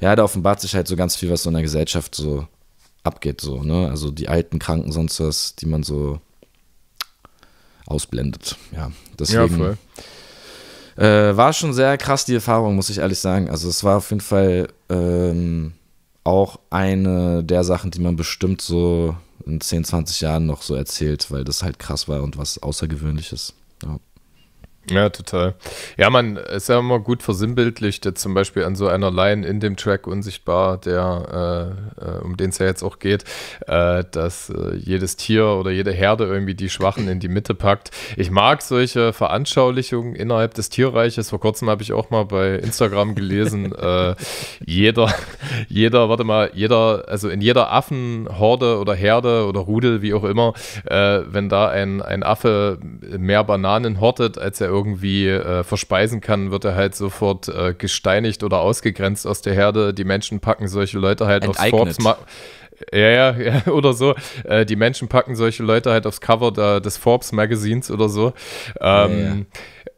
ja, da offenbart sich halt so ganz viel, was so in der Gesellschaft so abgeht, so, ne? Also die alten Kranken, sonst was, die man so ausblendet, ja. Deswegen, ja, voll. Äh, war schon sehr krass, die Erfahrung, muss ich ehrlich sagen. Also es war auf jeden Fall ähm, auch eine der Sachen, die man bestimmt so in 10, 20 Jahren noch so erzählt, weil das halt krass war und was Außergewöhnliches. Ja. Ja, total. Ja, man ist ja immer gut versinnbildlicht, jetzt zum Beispiel an so einer Line in dem Track Unsichtbar, der, äh, äh, um den es ja jetzt auch geht, äh, dass äh, jedes Tier oder jede Herde irgendwie die Schwachen in die Mitte packt. Ich mag solche Veranschaulichungen innerhalb des Tierreiches. Vor kurzem habe ich auch mal bei Instagram gelesen, äh, jeder, jeder, warte mal, jeder, also in jeder Affenhorde oder Herde oder Rudel, wie auch immer, äh, wenn da ein, ein Affe mehr Bananen hortet, als er irgendwie äh, verspeisen kann, wird er halt sofort äh, gesteinigt oder ausgegrenzt aus der Herde. Die Menschen packen solche Leute halt Enteignet. aufs Forbes. Ma ja, ja, ja, oder so. Äh, die Menschen packen solche Leute halt aufs Cover da, des Forbes Magazins oder so. Ähm,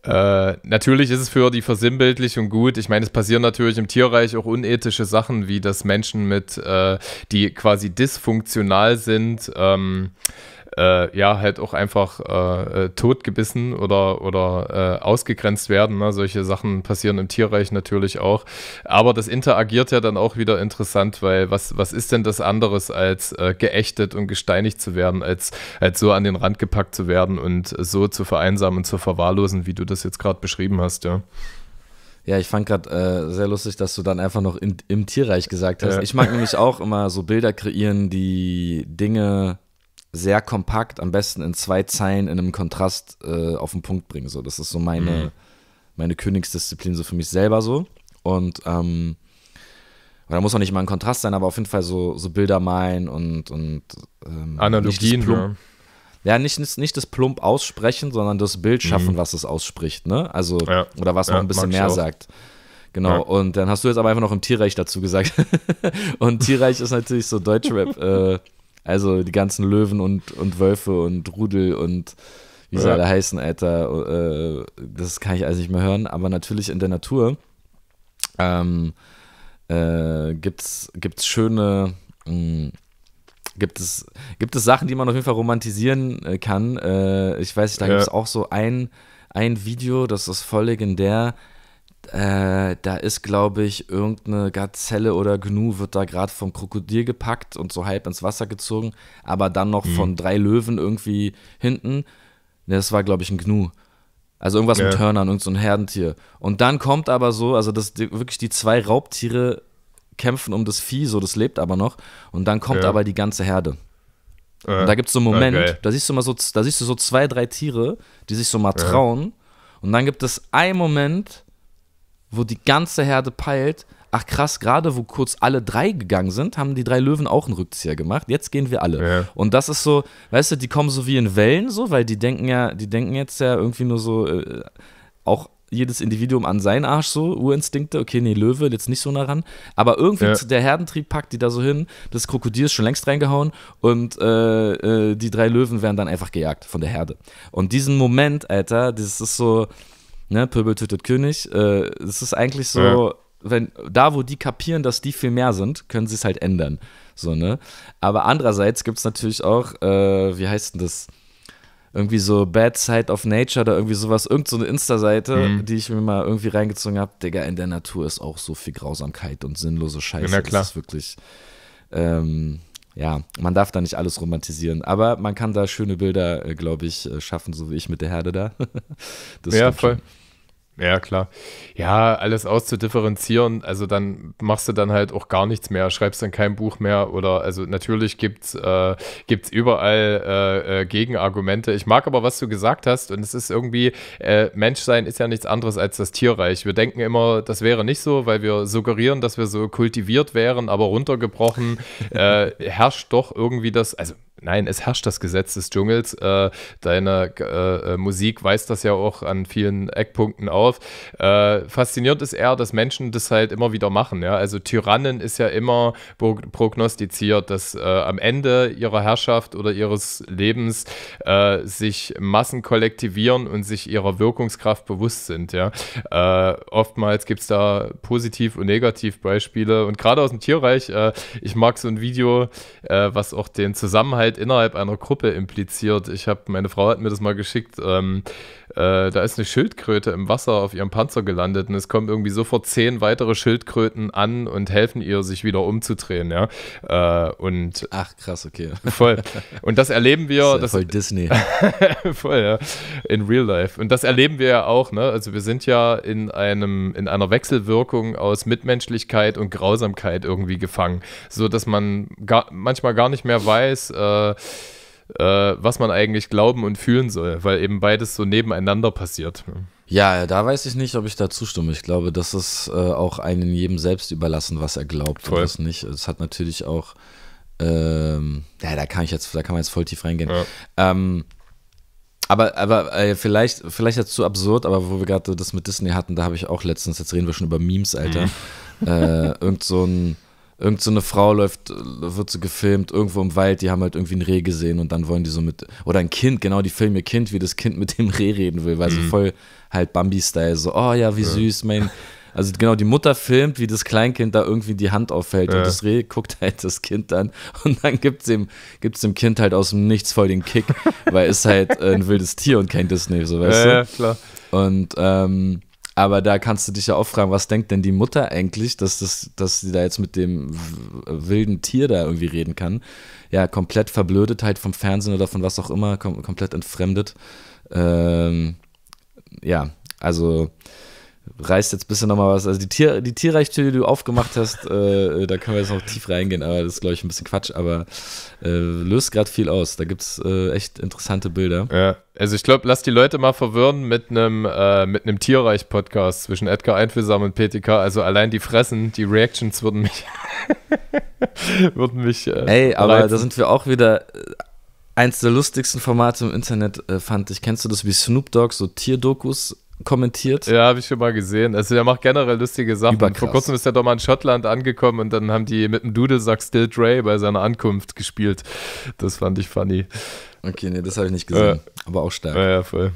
ja, ja. Äh, natürlich ist es für die Versinnbildlichung gut. Ich meine, es passieren natürlich im Tierreich auch unethische Sachen, wie dass Menschen mit, äh, die quasi dysfunktional sind, ähm, äh, ja, halt auch einfach äh, äh, totgebissen oder, oder äh, ausgegrenzt werden. Ne? Solche Sachen passieren im Tierreich natürlich auch. Aber das interagiert ja dann auch wieder interessant, weil was, was ist denn das anderes, als äh, geächtet und gesteinigt zu werden, als, als so an den Rand gepackt zu werden und so zu vereinsamen und zu verwahrlosen, wie du das jetzt gerade beschrieben hast, ja. Ja, ich fand gerade äh, sehr lustig, dass du dann einfach noch in, im Tierreich gesagt hast. Ja. Ich mag nämlich auch immer so Bilder kreieren, die Dinge sehr kompakt, am besten in zwei Zeilen in einem Kontrast äh, auf den Punkt bringen. So, das ist so meine, mhm. meine Königsdisziplin so für mich selber so. Und ähm, da muss auch nicht mal ein Kontrast sein, aber auf jeden Fall so, so Bilder malen und, und ähm, Analogien. ja, nicht, nicht, nicht, das plump aussprechen, sondern das Bild schaffen, mhm. was es ausspricht, ne? Also, ja. oder was ja, noch ein bisschen mehr sagt. Genau, ja. und dann hast du jetzt aber einfach noch im Tierreich dazu gesagt. und Tierreich ist natürlich so Deutschrap äh, also die ganzen Löwen und, und Wölfe und Rudel und wie sie ja. alle heißen, Alter, äh, das kann ich alles nicht mehr hören. Aber natürlich in der Natur ähm, äh, gibt's, gibt's schöne, mh, hm, gibt es, gibt es Sachen, die man auf jeden Fall romantisieren äh, kann. Äh, ich weiß nicht, da ja. gibt es auch so ein, ein Video, das ist voll legendär. Äh, da ist, glaube ich, irgendeine Gazelle oder Gnu wird da gerade vom Krokodil gepackt und so halb ins Wasser gezogen, aber dann noch mhm. von drei Löwen irgendwie hinten. Das war, glaube ich, ein Gnu. Also irgendwas ja. mit Hörnern, irgend so ein Herdentier. Und dann kommt aber so, also das wirklich die zwei Raubtiere kämpfen um das Vieh, so das lebt aber noch. Und dann kommt ja. aber die ganze Herde. Ja. Äh, und da gibt es so einen Moment, okay. da siehst du mal so, da siehst du so zwei, drei Tiere, die sich so mal trauen. Und dann gibt es einen Moment, wo die ganze Herde peilt, ach krass, gerade wo kurz alle drei gegangen sind, haben die drei Löwen auch einen Rückzieher gemacht. Jetzt gehen wir alle. Ja. Und das ist so, weißt du, die kommen so wie in Wellen, so, weil die denken ja, die denken jetzt ja irgendwie nur so, äh, auch jedes Individuum an seinen Arsch so, Urinstinkte, okay, nee, Löwe, jetzt nicht so nah ran. Aber irgendwie ja. der Herdentrieb packt die da so hin, das Krokodil ist schon längst reingehauen und äh, äh, die drei Löwen werden dann einfach gejagt von der Herde. Und diesen Moment, Alter, das ist so, ne, Pöbel tötet König. Äh, es ist eigentlich so, ja. wenn da, wo die kapieren, dass die viel mehr sind, können sie es halt ändern. So, ne? Aber andererseits gibt es natürlich auch, äh, wie heißt denn das? Irgendwie so Bad Side of Nature oder irgendwie sowas, irgend so eine Insta-Seite, mhm. die ich mir mal irgendwie reingezogen habe. Digga, in der Natur ist auch so viel Grausamkeit und sinnlose Scheiße. Ja, klar. Das ist wirklich. Ähm, ja, man darf da nicht alles romantisieren, aber man kann da schöne Bilder, äh, glaube ich, äh, schaffen, so wie ich mit der Herde da. Das ja, voll. Schon. Ja, klar. Ja, alles auszudifferenzieren, also dann machst du dann halt auch gar nichts mehr, schreibst dann kein Buch mehr oder also natürlich gibt es äh, überall äh, äh, Gegenargumente. Ich mag aber, was du gesagt hast und es ist irgendwie, äh, Menschsein ist ja nichts anderes als das Tierreich. Wir denken immer, das wäre nicht so, weil wir suggerieren, dass wir so kultiviert wären, aber runtergebrochen äh, herrscht doch irgendwie das, also Nein, es herrscht das Gesetz des Dschungels. Äh, deine äh, äh, Musik weist das ja auch an vielen Eckpunkten auf. faszinierend ist eher, dass Menschen das halt immer wieder machen. Also Tyrannen ist ja immer prognostiziert, dass am Ende ihrer Herrschaft oder ihres Lebens sich Massen kollektivieren und sich ihrer Wirkungskraft bewusst sind. oftmals gibt es da Positiv- und negativ Beispiele. Und gerade aus dem Tierreich, ich mag so ein Video, was auch den Zusammenhalt Gewalt innerhalb einer Gruppe impliziert. Ich habe, meine Frau hat mir das mal geschickt, ähm, äh, da ist eine Schildkröte im Wasser auf ihrem Panzer gelandet und es kommen irgendwie sofort zehn weitere Schildkröten an und helfen ihr, sich wieder umzudrehen, ja. Äh, und Ach krass, okay. Voll. Und das erleben wir. Das, ja das voll Disney. voll, ja. In real life. Und das erleben wir ja auch, ne? Also wir sind ja in einem, in einer Wechselwirkung aus Mitmenschlichkeit und Grausamkeit irgendwie gefangen. So dass man gar, manchmal gar nicht mehr weiß, äh, äh, was man eigentlich glauben und fühlen soll, weil eben beides so nebeneinander passiert. Ja, da weiß ich nicht, ob ich da zustimme. Ich glaube, das ist äh, auch einem jedem selbst überlassen, was er glaubt Voll. und was nicht. Es hat natürlich auch, ähm, ja, da kann ich jetzt, da kann man jetzt voll tief reingehen. Ja. Ähm, aber, aber äh, vielleicht, vielleicht jetzt zu absurd, aber wo wir gerade das mit Disney hatten, da habe ich auch letztens, jetzt reden wir schon über Memes, Alter, mhm. äh, irgend so ein irgend so eine Frau läuft, wird so gefilmt, irgendwo im Wald, die haben halt irgendwie ein Reh gesehen und dann wollen die so mit, oder ein Kind, genau, die filmen ihr Kind, wie das Kind mit dem Reh reden will, weil mhm. so voll halt Bambi-Style, so, oh ja, wie ja. süß, mein, also genau, die Mutter filmt, wie das Kleinkind da irgendwie die Hand auffällt ja. und das Reh guckt halt das Kind an und dann gibt es dem, gibt's dem Kind halt aus dem Nichts voll den Kick, weil es halt äh, ein wildes Tier und kein Disney, so weißt ja, du. Ja, klar. Und ähm, aber da kannst du dich ja auch fragen, was denkt denn die Mutter eigentlich, dass, das, dass sie da jetzt mit dem wilden Tier da irgendwie reden kann? Ja, komplett verblödet halt vom Fernsehen oder von was auch immer, kom komplett entfremdet. Ähm, ja, also reißt jetzt ein bisschen nochmal was. Also die, Tier, die Tierreichtür, die du aufgemacht hast, äh, äh da können wir jetzt noch tief reingehen, aber das ist, glaube ich, ein bisschen Quatsch. Aber äh, löst gerade viel aus. Da gibt es äh, echt interessante Bilder. Ja, also ich glaube, lass die Leute mal verwirren mit einem äh, mit einem Tierreich-Podcast zwischen Edgar Einfühlsam und PTK. Also allein die Fressen, die Reactions würden mich. würden mich. Äh, Ey, aber reizen. da sind wir auch wieder eins der lustigsten Formate im Internet äh, fand ich. Kennst du das wie Snoop Dogg, so Tierdokus kommentiert. Ja, habe ich schon mal gesehen. Also der macht generell lustige Sachen. Überkrass. Vor kurzem ist er doch mal in Schottland angekommen und dann haben die mit dem Dudelsack Still Dre bei seiner Ankunft gespielt. Das fand ich funny. Okay, nee, das habe ich nicht gesehen. Äh, aber auch stark. Ja, ja, voll.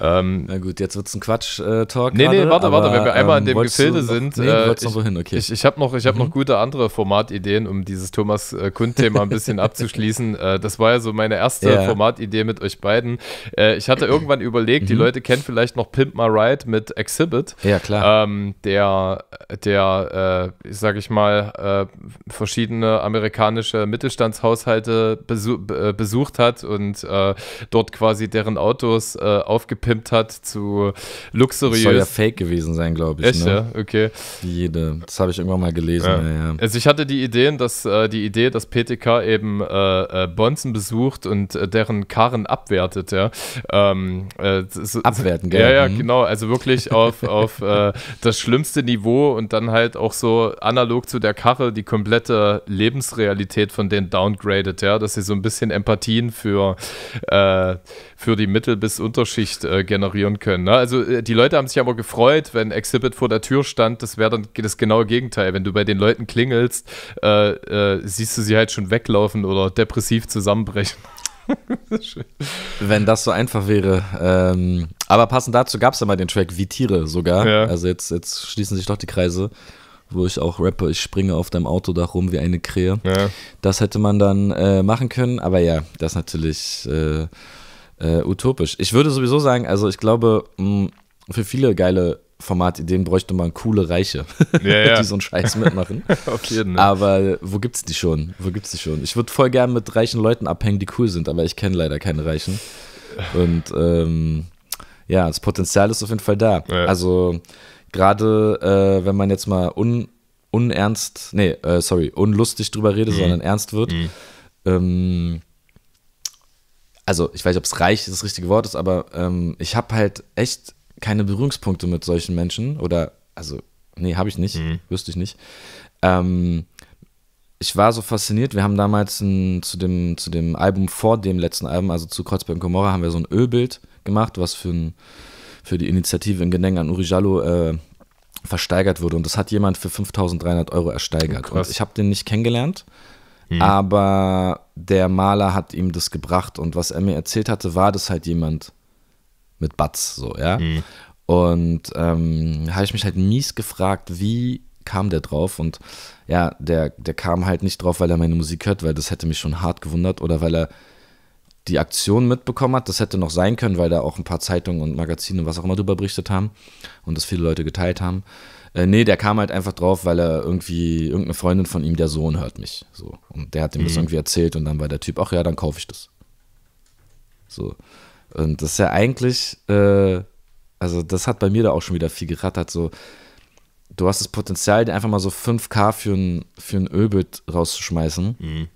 Ähm, Na gut, jetzt wird es ein Quatsch-Talk. Äh, nee, nee, warte, aber, warte, wenn wir einmal in ähm, dem Gefilde noch, sind. Nee, äh, ich noch okay. ich, ich habe noch, hab mhm. noch gute andere Formatideen, um dieses Thomas äh, Kund-Thema ein bisschen abzuschließen. Äh, das war ja so meine erste yeah. Formatidee mit euch beiden. Äh, ich hatte irgendwann überlegt, die mhm. Leute kennen vielleicht noch Pimp My Ride mit Exhibit. Ja, klar. Ähm, der, der äh, sage ich mal, verschiedene amerikanische Mittelstandshaushalte besuch, besucht hat und dort quasi deren Autos aufgepackt aufgepimpt hat zu luxuriös. Das soll ja fake gewesen sein, glaube ich. Echt, ne? ja? Okay. jede. Das habe ich irgendwann mal gelesen. Ja. Ja, ja. Also ich hatte die Ideen, dass äh, die Idee, dass PTK eben äh, äh, Bonzen besucht und äh, deren Karren abwertet, ja. Ähm, äh, so, Abwerten, gell? Ja, ja, mhm. genau. Also wirklich auf, auf äh, das schlimmste Niveau und dann halt auch so analog zu der Karre die komplette Lebensrealität von denen downgradet, ja, dass sie so ein bisschen Empathien für, für die Mittel- bis Unterschicht äh, generieren können. Ne? Also äh, die Leute haben sich aber gefreut, wenn Exhibit vor der Tür stand. Das wäre dann das genaue Gegenteil. Wenn du bei den Leuten klingelst, äh, äh siehst du sie halt schon weglaufen oder depressiv zusammenbrechen. das wenn das so einfach wäre. Ähm, aber passend dazu gab es ja mal den Track Wie Tiere sogar. Ja. Also jetzt, jetzt schließen sich doch die Kreise wo ich auch rappe, ich springe auf deinem Autodach rum wie eine Krähe. Ja. Das hätte man dann äh, machen können, aber ja, das natürlich äh, äh, utopisch. Ich würde sowieso sagen, also ich glaube, mh, mm, für viele geile Formatideen bräuchte man coole Reiche, ja, ja. die so einen Scheiß mitmachen. okay, ne. Aber wo gibt's die schon? Wo gibt's die schon? Ich würde voll gerne mit reichen Leuten abhängen, die cool sind, aber ich kenne leider keine Reichen. Und ähm, ja, das Potenzial ist auf jeden Fall da. Ja. Also gerade äh, wenn man jetzt mal un, unernst, nee, äh, sorry, unlustig drüber redet, mhm. sondern ernst wird, mhm. ähm, also ich weiß nicht, ob es reich das richtige Wort ist, aber ähm, ich habe halt echt keine Berührungspunkte mit solchen Menschen oder, also, nee, habe ich nicht, mhm. wüsste ich nicht. Ähm, ich war so fasziniert, wir haben damals ein, zu, dem, zu dem Album vor dem letzten Album, also zu Kreuzberg und Gomorra, haben wir so ein Ölbild gemacht, was für, ein, für die Initiative in Gedenken an Uri Jallo äh, versteigert wurde. Und das hat jemand für 5.300 Euro ersteigert. Oh, und ich habe den nicht kennengelernt. Mhm. Aber der Maler hat ihm das gebracht und was er mir erzählt hatte, war das halt jemand mit Batz, so, ja. Mhm. Und ähm, habe ich mich halt mies gefragt, wie kam der drauf? Und ja, der, der kam halt nicht drauf, weil er meine Musik hört, weil das hätte mich schon hart gewundert oder weil er die Aktion mitbekommen hat. Das hätte noch sein können, weil da auch ein paar Zeitungen und Magazine und was auch immer drüber berichtet haben und das viele Leute geteilt haben. Äh, nee, der kam halt einfach drauf, weil er irgendwie, irgendeine Freundin von ihm, der Sohn hört mich. So. Und der hat ihm mhm. das irgendwie erzählt und dann war der Typ, ach ja, dann kaufe ich das. So. Und das ist ja eigentlich, äh, also das hat bei mir da auch schon wieder viel gerattert, so du hast das Potenzial, dir einfach mal so 5K für ein, für ein Ölbild rauszuschmeißen. Mhm.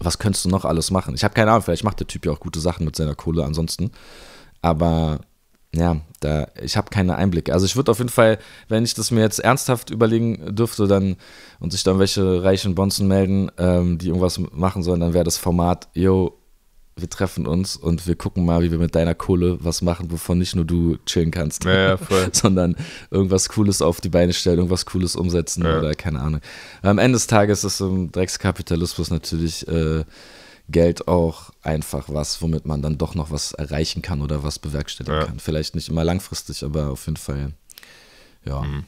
Was könntest du noch alles machen? Ich habe keine Ahnung, vielleicht macht der Typ ja auch gute Sachen mit seiner Kohle ansonsten. Aber ja, da, ich habe keine Einblicke. Also ich würde auf jeden Fall, wenn ich das mir jetzt ernsthaft überlegen dürfte, dann und sich dann welche reichen Bonzen melden, ähm, die irgendwas machen sollen, dann wäre das Format, yo, wir treffen uns und wir gucken mal, wie wir mit deiner Kohle was machen, wovon nicht nur du chillen kannst, ja, sondern irgendwas Cooles auf die Beine stellen, irgendwas Cooles umsetzen ja. oder keine Ahnung. Am Ende des Tages ist im Dreckskapitalismus natürlich äh, Geld auch einfach was, womit man dann doch noch was erreichen kann oder was bewerkstelligen ja. kann. Vielleicht nicht immer langfristig, aber auf jeden Fall, ja. Mhm.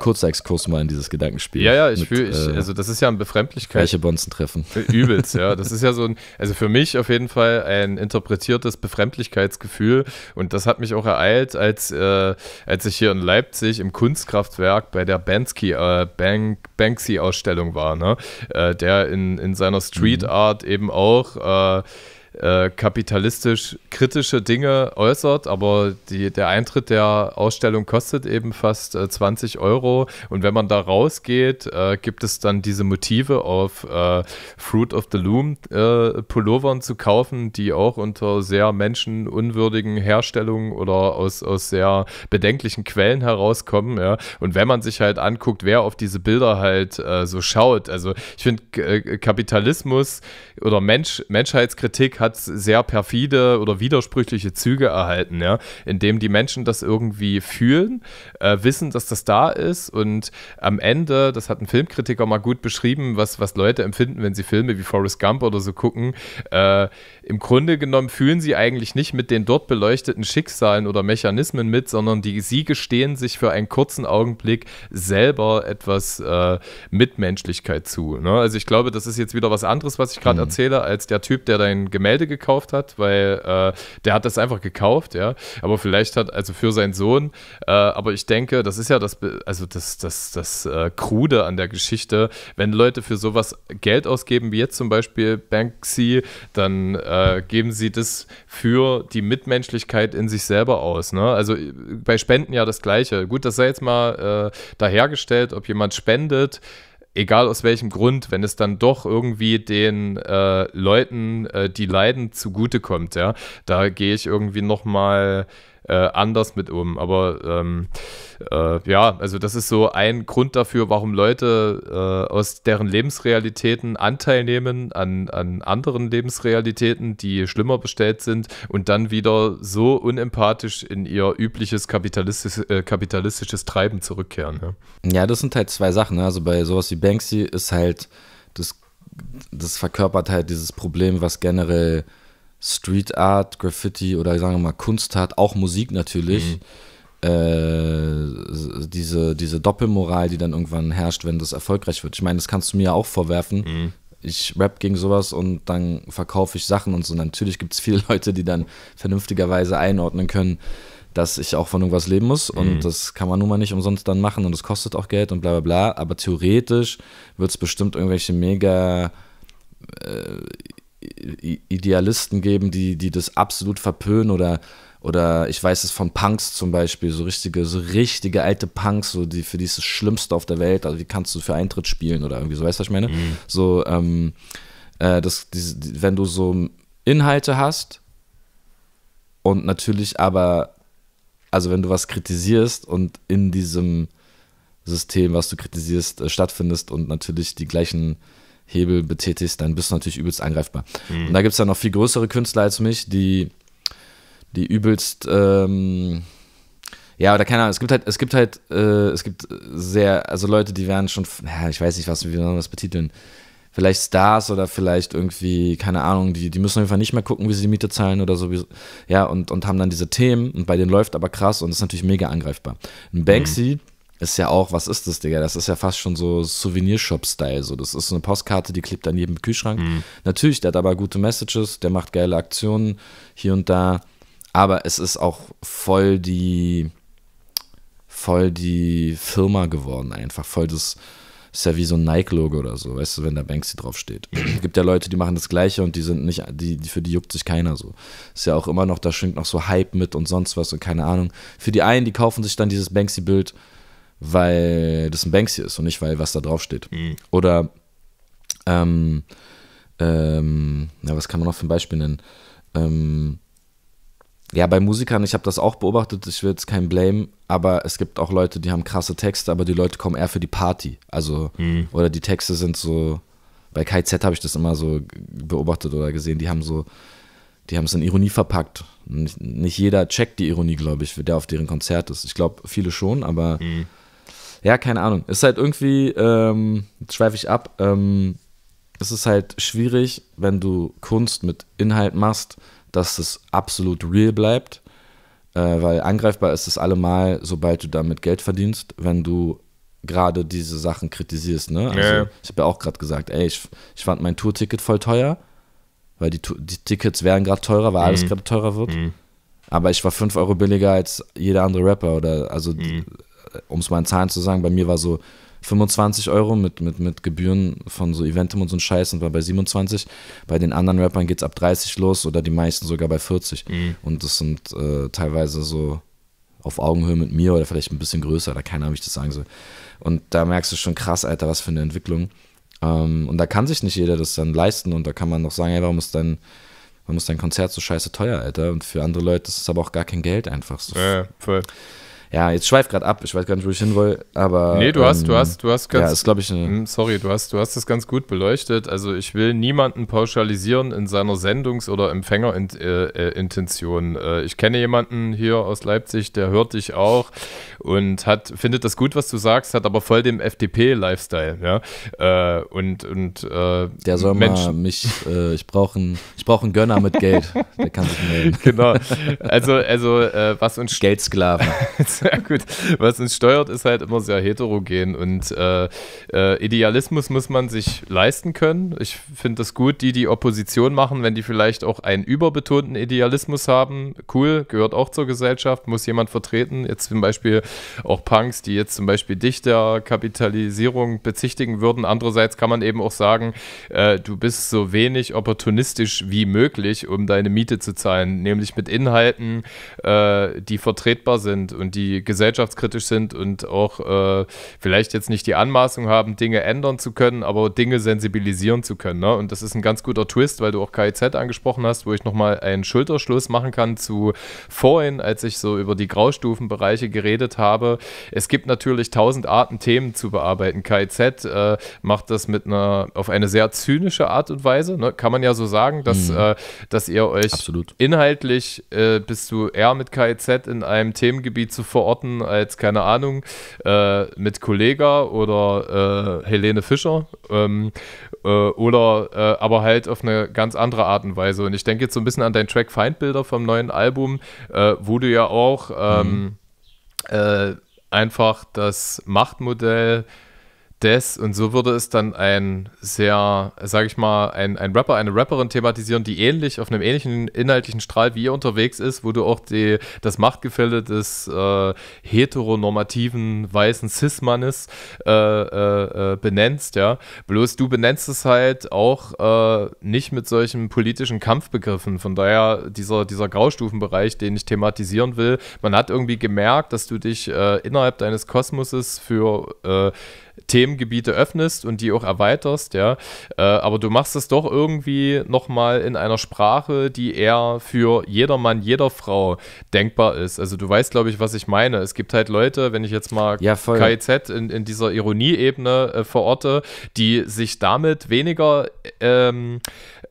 Kurzer Exkurs mal in dieses Gedankenspiel. Ja, ja, ich fühle, äh, also das ist ja ein Befremdlichkeit. Welche Bonzen treffen. Äh, übelst, ja. Das ist ja so ein, also für mich auf jeden Fall ein interpretiertes Befremdlichkeitsgefühl. Und das hat mich auch ereilt, als, äh, als ich hier in Leipzig im Kunstkraftwerk bei der Bansky, äh, Bank, Banksy-Ausstellung war, ne? Äh, der in, in seiner Street mhm. Art mhm. eben auch äh, äh, kapitalistisch kritische Dinge äußert, aber die, der Eintritt der Ausstellung kostet eben fast äh, 20 Euro. Und wenn man da rausgeht, äh, gibt es dann diese Motive auf äh, Fruit of the Loom äh, Pullovern zu kaufen, die auch unter sehr menschenunwürdigen Herstellungen oder aus, aus sehr bedenklichen Quellen herauskommen. Ja? Und wenn man sich halt anguckt, wer auf diese Bilder halt so schaut, also ich finde Kapitalismus oder Mensch, Menschheitskritik hat hat sehr perfide oder widersprüchliche Züge erhalten, ja, indem die Menschen das irgendwie fühlen, äh, wissen, dass das da ist und am Ende, das hat ein Filmkritiker mal gut beschrieben, was, was Leute empfinden, wenn sie Filme wie Forrest Gump oder so gucken, äh, im Grunde genommen fühlen sie eigentlich nicht mit den dort beleuchteten Schicksalen oder Mechanismen mit, sondern die, sie gestehen sich für einen kurzen Augenblick selber etwas äh, Mitmenschlichkeit zu. Ne? Also ich glaube, das ist jetzt wieder was anderes, was ich gerade mhm. erzähle, als der Typ, der dein Gemälde gekauft hat, weil äh, der hat das einfach gekauft, ja. Aber vielleicht hat, also für seinen Sohn, äh, aber ich denke, das ist ja das, also das, das, das äh, Krude an der Geschichte, wenn Leute für sowas Geld ausgeben, wie jetzt zum Beispiel Banksy, dann äh, äh, geben sie das für die Mitmenschlichkeit in sich selber aus. Ne? Also äh, bei Spenden ja das Gleiche. Gut, das sei jetzt mal äh, dahergestellt, ob jemand spendet egal aus welchem Grund, wenn es dann doch irgendwie den äh, Leuten, äh, die leiden, zugutekommt, ja, da gehe ich irgendwie noch mal äh, anders mit um. Aber ähm, äh, ja, also das ist so ein Grund dafür, warum Leute äh, aus deren Lebensrealitäten Anteil nehmen an, an anderen Lebensrealitäten, die schlimmer bestellt sind und dann wieder so unempathisch in ihr übliches kapitalistisches, äh, kapitalistisches Treiben zurückkehren. Ja. ja, das sind halt zwei Sachen. Ne? Also bei sowas wie Banksy ist halt das, das verkörpert halt dieses Problem, was generell Street Art, Graffiti oder sagen wir mal Kunst hat, auch Musik natürlich. Mhm. Äh, diese, diese Doppelmoral, die dann irgendwann herrscht, wenn das erfolgreich wird. Ich meine, das kannst du mir ja auch vorwerfen. Mhm. Ich rap gegen sowas und dann verkaufe ich Sachen und so. Natürlich gibt es viele Leute, die dann vernünftigerweise einordnen können, dass ich auch von irgendwas leben muss und mhm. das kann man nun mal nicht umsonst dann machen und es kostet auch Geld und bla bla bla. Aber theoretisch wird es bestimmt irgendwelche mega äh, Idealisten geben, die, die das absolut verpönen oder, oder ich weiß es von Punks zum Beispiel, so richtige, so richtige alte Punks, so die, für die ist das Schlimmste auf der Welt, also wie kannst du für Eintritt spielen oder irgendwie so, weißt du, was ich meine? Mhm. So, ähm, äh, das, die, wenn du so Inhalte hast und natürlich aber, also wenn du was kritisierst und in diesem System, was du kritisierst, äh, stattfindest und natürlich die gleichen Hebel betätigst, dann bist du natürlich übelst angreifbar. Mhm. Und da gibt es dann noch viel größere Künstler als mich, die, die übelst, ähm, ja, oder keine Ahnung, es gibt halt, es gibt halt, äh, es gibt sehr, also Leute, die werden schon, ja, ich weiß nicht, was, wie man das betiteln, vielleicht Stars oder vielleicht irgendwie, keine Ahnung, die, die müssen auf jeden Fall nicht mehr gucken, wie sie die Miete zahlen oder so, ja, und, und haben dann diese Themen und bei denen läuft aber krass und ist natürlich mega angreifbar. Ein mhm. Banksy, mhm ist ja auch, was ist das, Digga? Das ist ja fast schon so Souvenirshop-Style. So. Das ist so eine Postkarte, die klebt an jedem Kühlschrank. Mhm. Natürlich, der hat aber gute Messages, der macht geile Aktionen hier und da. Aber es ist auch voll die, voll die Firma geworden, einfach. Voll das, ist ja wie so ein Nike-Logo oder so, weißt du, wenn da Banksy draufsteht. Es gibt ja Leute, die machen das Gleiche und die sind nicht, die, für die juckt sich keiner so. Ist ja auch immer noch, da schwingt noch so Hype mit und sonst was und keine Ahnung. Für die einen, die kaufen sich dann dieses Banksy-Bild weil das ein Banksy ist und nicht, weil was da drauf steht. Mhm. Oder, ähm, ähm, ja, was kann man noch für ein Beispiel nennen? Ähm, ja, bei Musikern, ich habe das auch beobachtet, ich will jetzt kein Blame, aber es gibt auch Leute, die haben krasse Texte, aber die Leute kommen eher für die Party. Also, mhm. oder die Texte sind so, bei Kai Z habe ich das immer so beobachtet oder gesehen, die haben so, die haben es in Ironie verpackt. Nicht, nicht jeder checkt die Ironie, glaube ich, der auf deren Konzert ist. Ich glaube, viele schon, aber mhm ja, keine Ahnung. Ist halt irgendwie, ähm, jetzt schweife ich ab, ähm, es ist halt schwierig, wenn du Kunst mit Inhalt machst, dass es absolut real bleibt, äh, weil angreifbar ist es allemal, sobald du damit Geld verdienst, wenn du gerade diese Sachen kritisierst. Ne? Also, ja. Ich habe ja auch gerade gesagt, ey, ich, ich fand mein Tourticket voll teuer, weil die, die Tickets wären gerade teurer, weil mhm. alles gerade teurer wird. Mhm. Aber ich war 5 Euro billiger als jeder andere Rapper oder also mhm um es mal in Zahlen zu sagen, bei mir war so 25 Euro mit, mit, mit Gebühren von so Eventim und so ein Scheiß und war bei 27. Bei den anderen Rappern geht es ab 30 los oder die meisten sogar bei 40. Mhm. Und das sind äh, teilweise so auf Augenhöhe mit mir oder vielleicht ein bisschen größer oder keiner, wie ich das sagen soll. Und da merkst du schon krass, Alter, was für eine Entwicklung. Ähm, und da kann sich nicht jeder das dann leisten und da kann man noch sagen, ey, warum ist dein, warum ist dein Konzert so scheiße teuer, Alter? Und für andere Leute ist es aber auch gar kein Geld einfach. So. Ja, voll ja, jetzt schweif gerade ab, ich weiß gar nicht, wo ich hin will, aber. Nee, du hast, du ähm, hast, du hast ganz. Ja, glaube ich, eine hm, Sorry, du hast, du hast das ganz gut beleuchtet. Also, ich will niemanden pauschalisieren in seiner Sendungs- oder Empfängerintention. Äh, ich kenne jemanden hier aus Leipzig, der hört dich auch und hat, findet das gut, was du sagst, hat aber voll dem FDP-Lifestyle, ja. Äh, und, und, äh, Der soll Menschen. mal mich, äh, ich brauche einen, ich brauche einen Gönner mit Geld, der kann sich melden. Genau. Also, also, äh, was uns. Geldsklaven. ja gut, was uns steuert, ist halt immer sehr heterogen und äh, äh, Idealismus muss man sich leisten können. Ich finde das gut, die die Opposition machen, wenn die vielleicht auch einen überbetonten Idealismus haben. Cool, gehört auch zur Gesellschaft, muss jemand vertreten. Jetzt zum Beispiel auch Punks, die jetzt zum Beispiel dich der Kapitalisierung bezichtigen würden. Andererseits kann man eben auch sagen, äh, du bist so wenig opportunistisch wie möglich, um deine Miete zu zahlen, nämlich mit Inhalten, äh, die vertretbar sind und die gesellschaftskritisch sind und auch äh, vielleicht jetzt nicht die Anmaßung haben, Dinge ändern zu können, aber Dinge sensibilisieren zu können. Ne? Und das ist ein ganz guter Twist, weil du auch KIZ angesprochen hast, wo ich nochmal einen Schulterschluss machen kann zu vorhin, als ich so über die Graustufenbereiche geredet habe. Es gibt natürlich tausend Arten, Themen zu bearbeiten. KIZ äh, macht das mit einer, auf eine sehr zynische Art und Weise. Ne? Kann man ja so sagen, dass, mhm. äh, dass ihr euch Absolut. inhaltlich äh, bist du eher mit KIZ in einem Themengebiet zuvor verorten als, keine Ahnung, äh, mit Kollega oder äh, Helene Fischer. Ähm, äh, oder äh, aber halt auf eine ganz andere Art und Weise. Und ich denke jetzt so ein bisschen an deinen Track Feindbilder vom neuen Album, äh, wo du ja auch ähm, mhm. Äh, einfach das Machtmodell das und so würde es dann ein sehr, sage ich mal, ein, ein Rapper, eine Rapperin thematisieren, die ähnlich auf einem ähnlichen inhaltlichen Strahl wie ihr unterwegs ist, wo du auch die, das Machtgefälle des äh, heteronormativen weißen Cis-Mannes äh, äh, äh benennst, ja. Bloß du benennst es halt auch äh, nicht mit solchen politischen Kampfbegriffen. Von daher dieser, dieser Graustufenbereich, den ich thematisieren will, man hat irgendwie gemerkt, dass du dich äh, innerhalb deines Kosmoses für Themengebiete öffnest und die auch erweiterst, ja. Äh, aber du machst es doch irgendwie nochmal in einer Sprache, die eher für jedermann, jeder Frau denkbar ist. Also du weißt, glaube ich, was ich meine. Es gibt halt Leute, wenn ich jetzt mal ja, KIZ in, in dieser Ironieebene äh, verorte, die sich damit weniger ähm,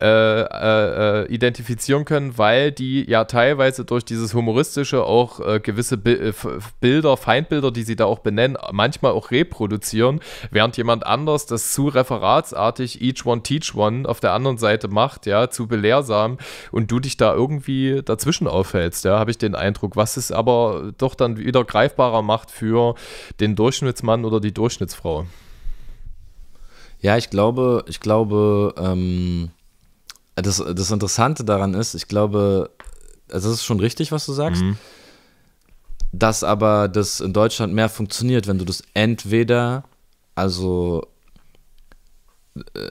äh, äh, äh, identifizieren können, weil die ja teilweise durch dieses Humoristische auch äh, gewisse Bi äh, Bilder, Feindbilder, die sie da auch benennen, manchmal auch reproduzieren, während jemand anders das zu referatsartig Each One Teach One auf der anderen Seite macht, ja, zu belehrsam und du dich da irgendwie dazwischen aufhältst, ja, habe ich den Eindruck, was es aber doch dann wieder greifbarer macht für den Durchschnittsmann oder die Durchschnittsfrau. Ja, ich glaube, ich glaube, ähm, das, das Interessante daran ist, ich glaube, also das ist schon richtig, was du sagst, mhm. dass aber das in Deutschland mehr funktioniert, wenn du das entweder, also äh,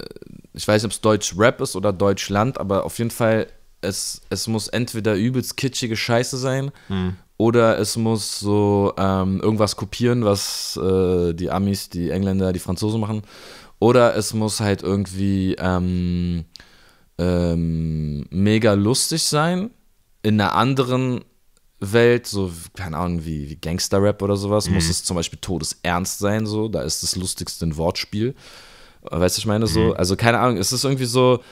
ich weiß nicht, ob es Deutsch Rap ist oder Deutschland, aber auf jeden Fall, es, es muss entweder übelst kitschige Scheiße sein mhm. oder es muss so ähm, irgendwas kopieren, was äh, die Amis, die Engländer, die Franzosen machen. Oder es muss halt irgendwie ähm, ähm, mega lustig sein, in einer anderen Welt, so, keine Ahnung, wie, wie Gangster-Rap oder sowas, mhm. muss es zum Beispiel todesernst sein, so, da ist das lustigste ein Wortspiel. Weißt du, ich meine, mhm. so, also keine Ahnung, es ist irgendwie so,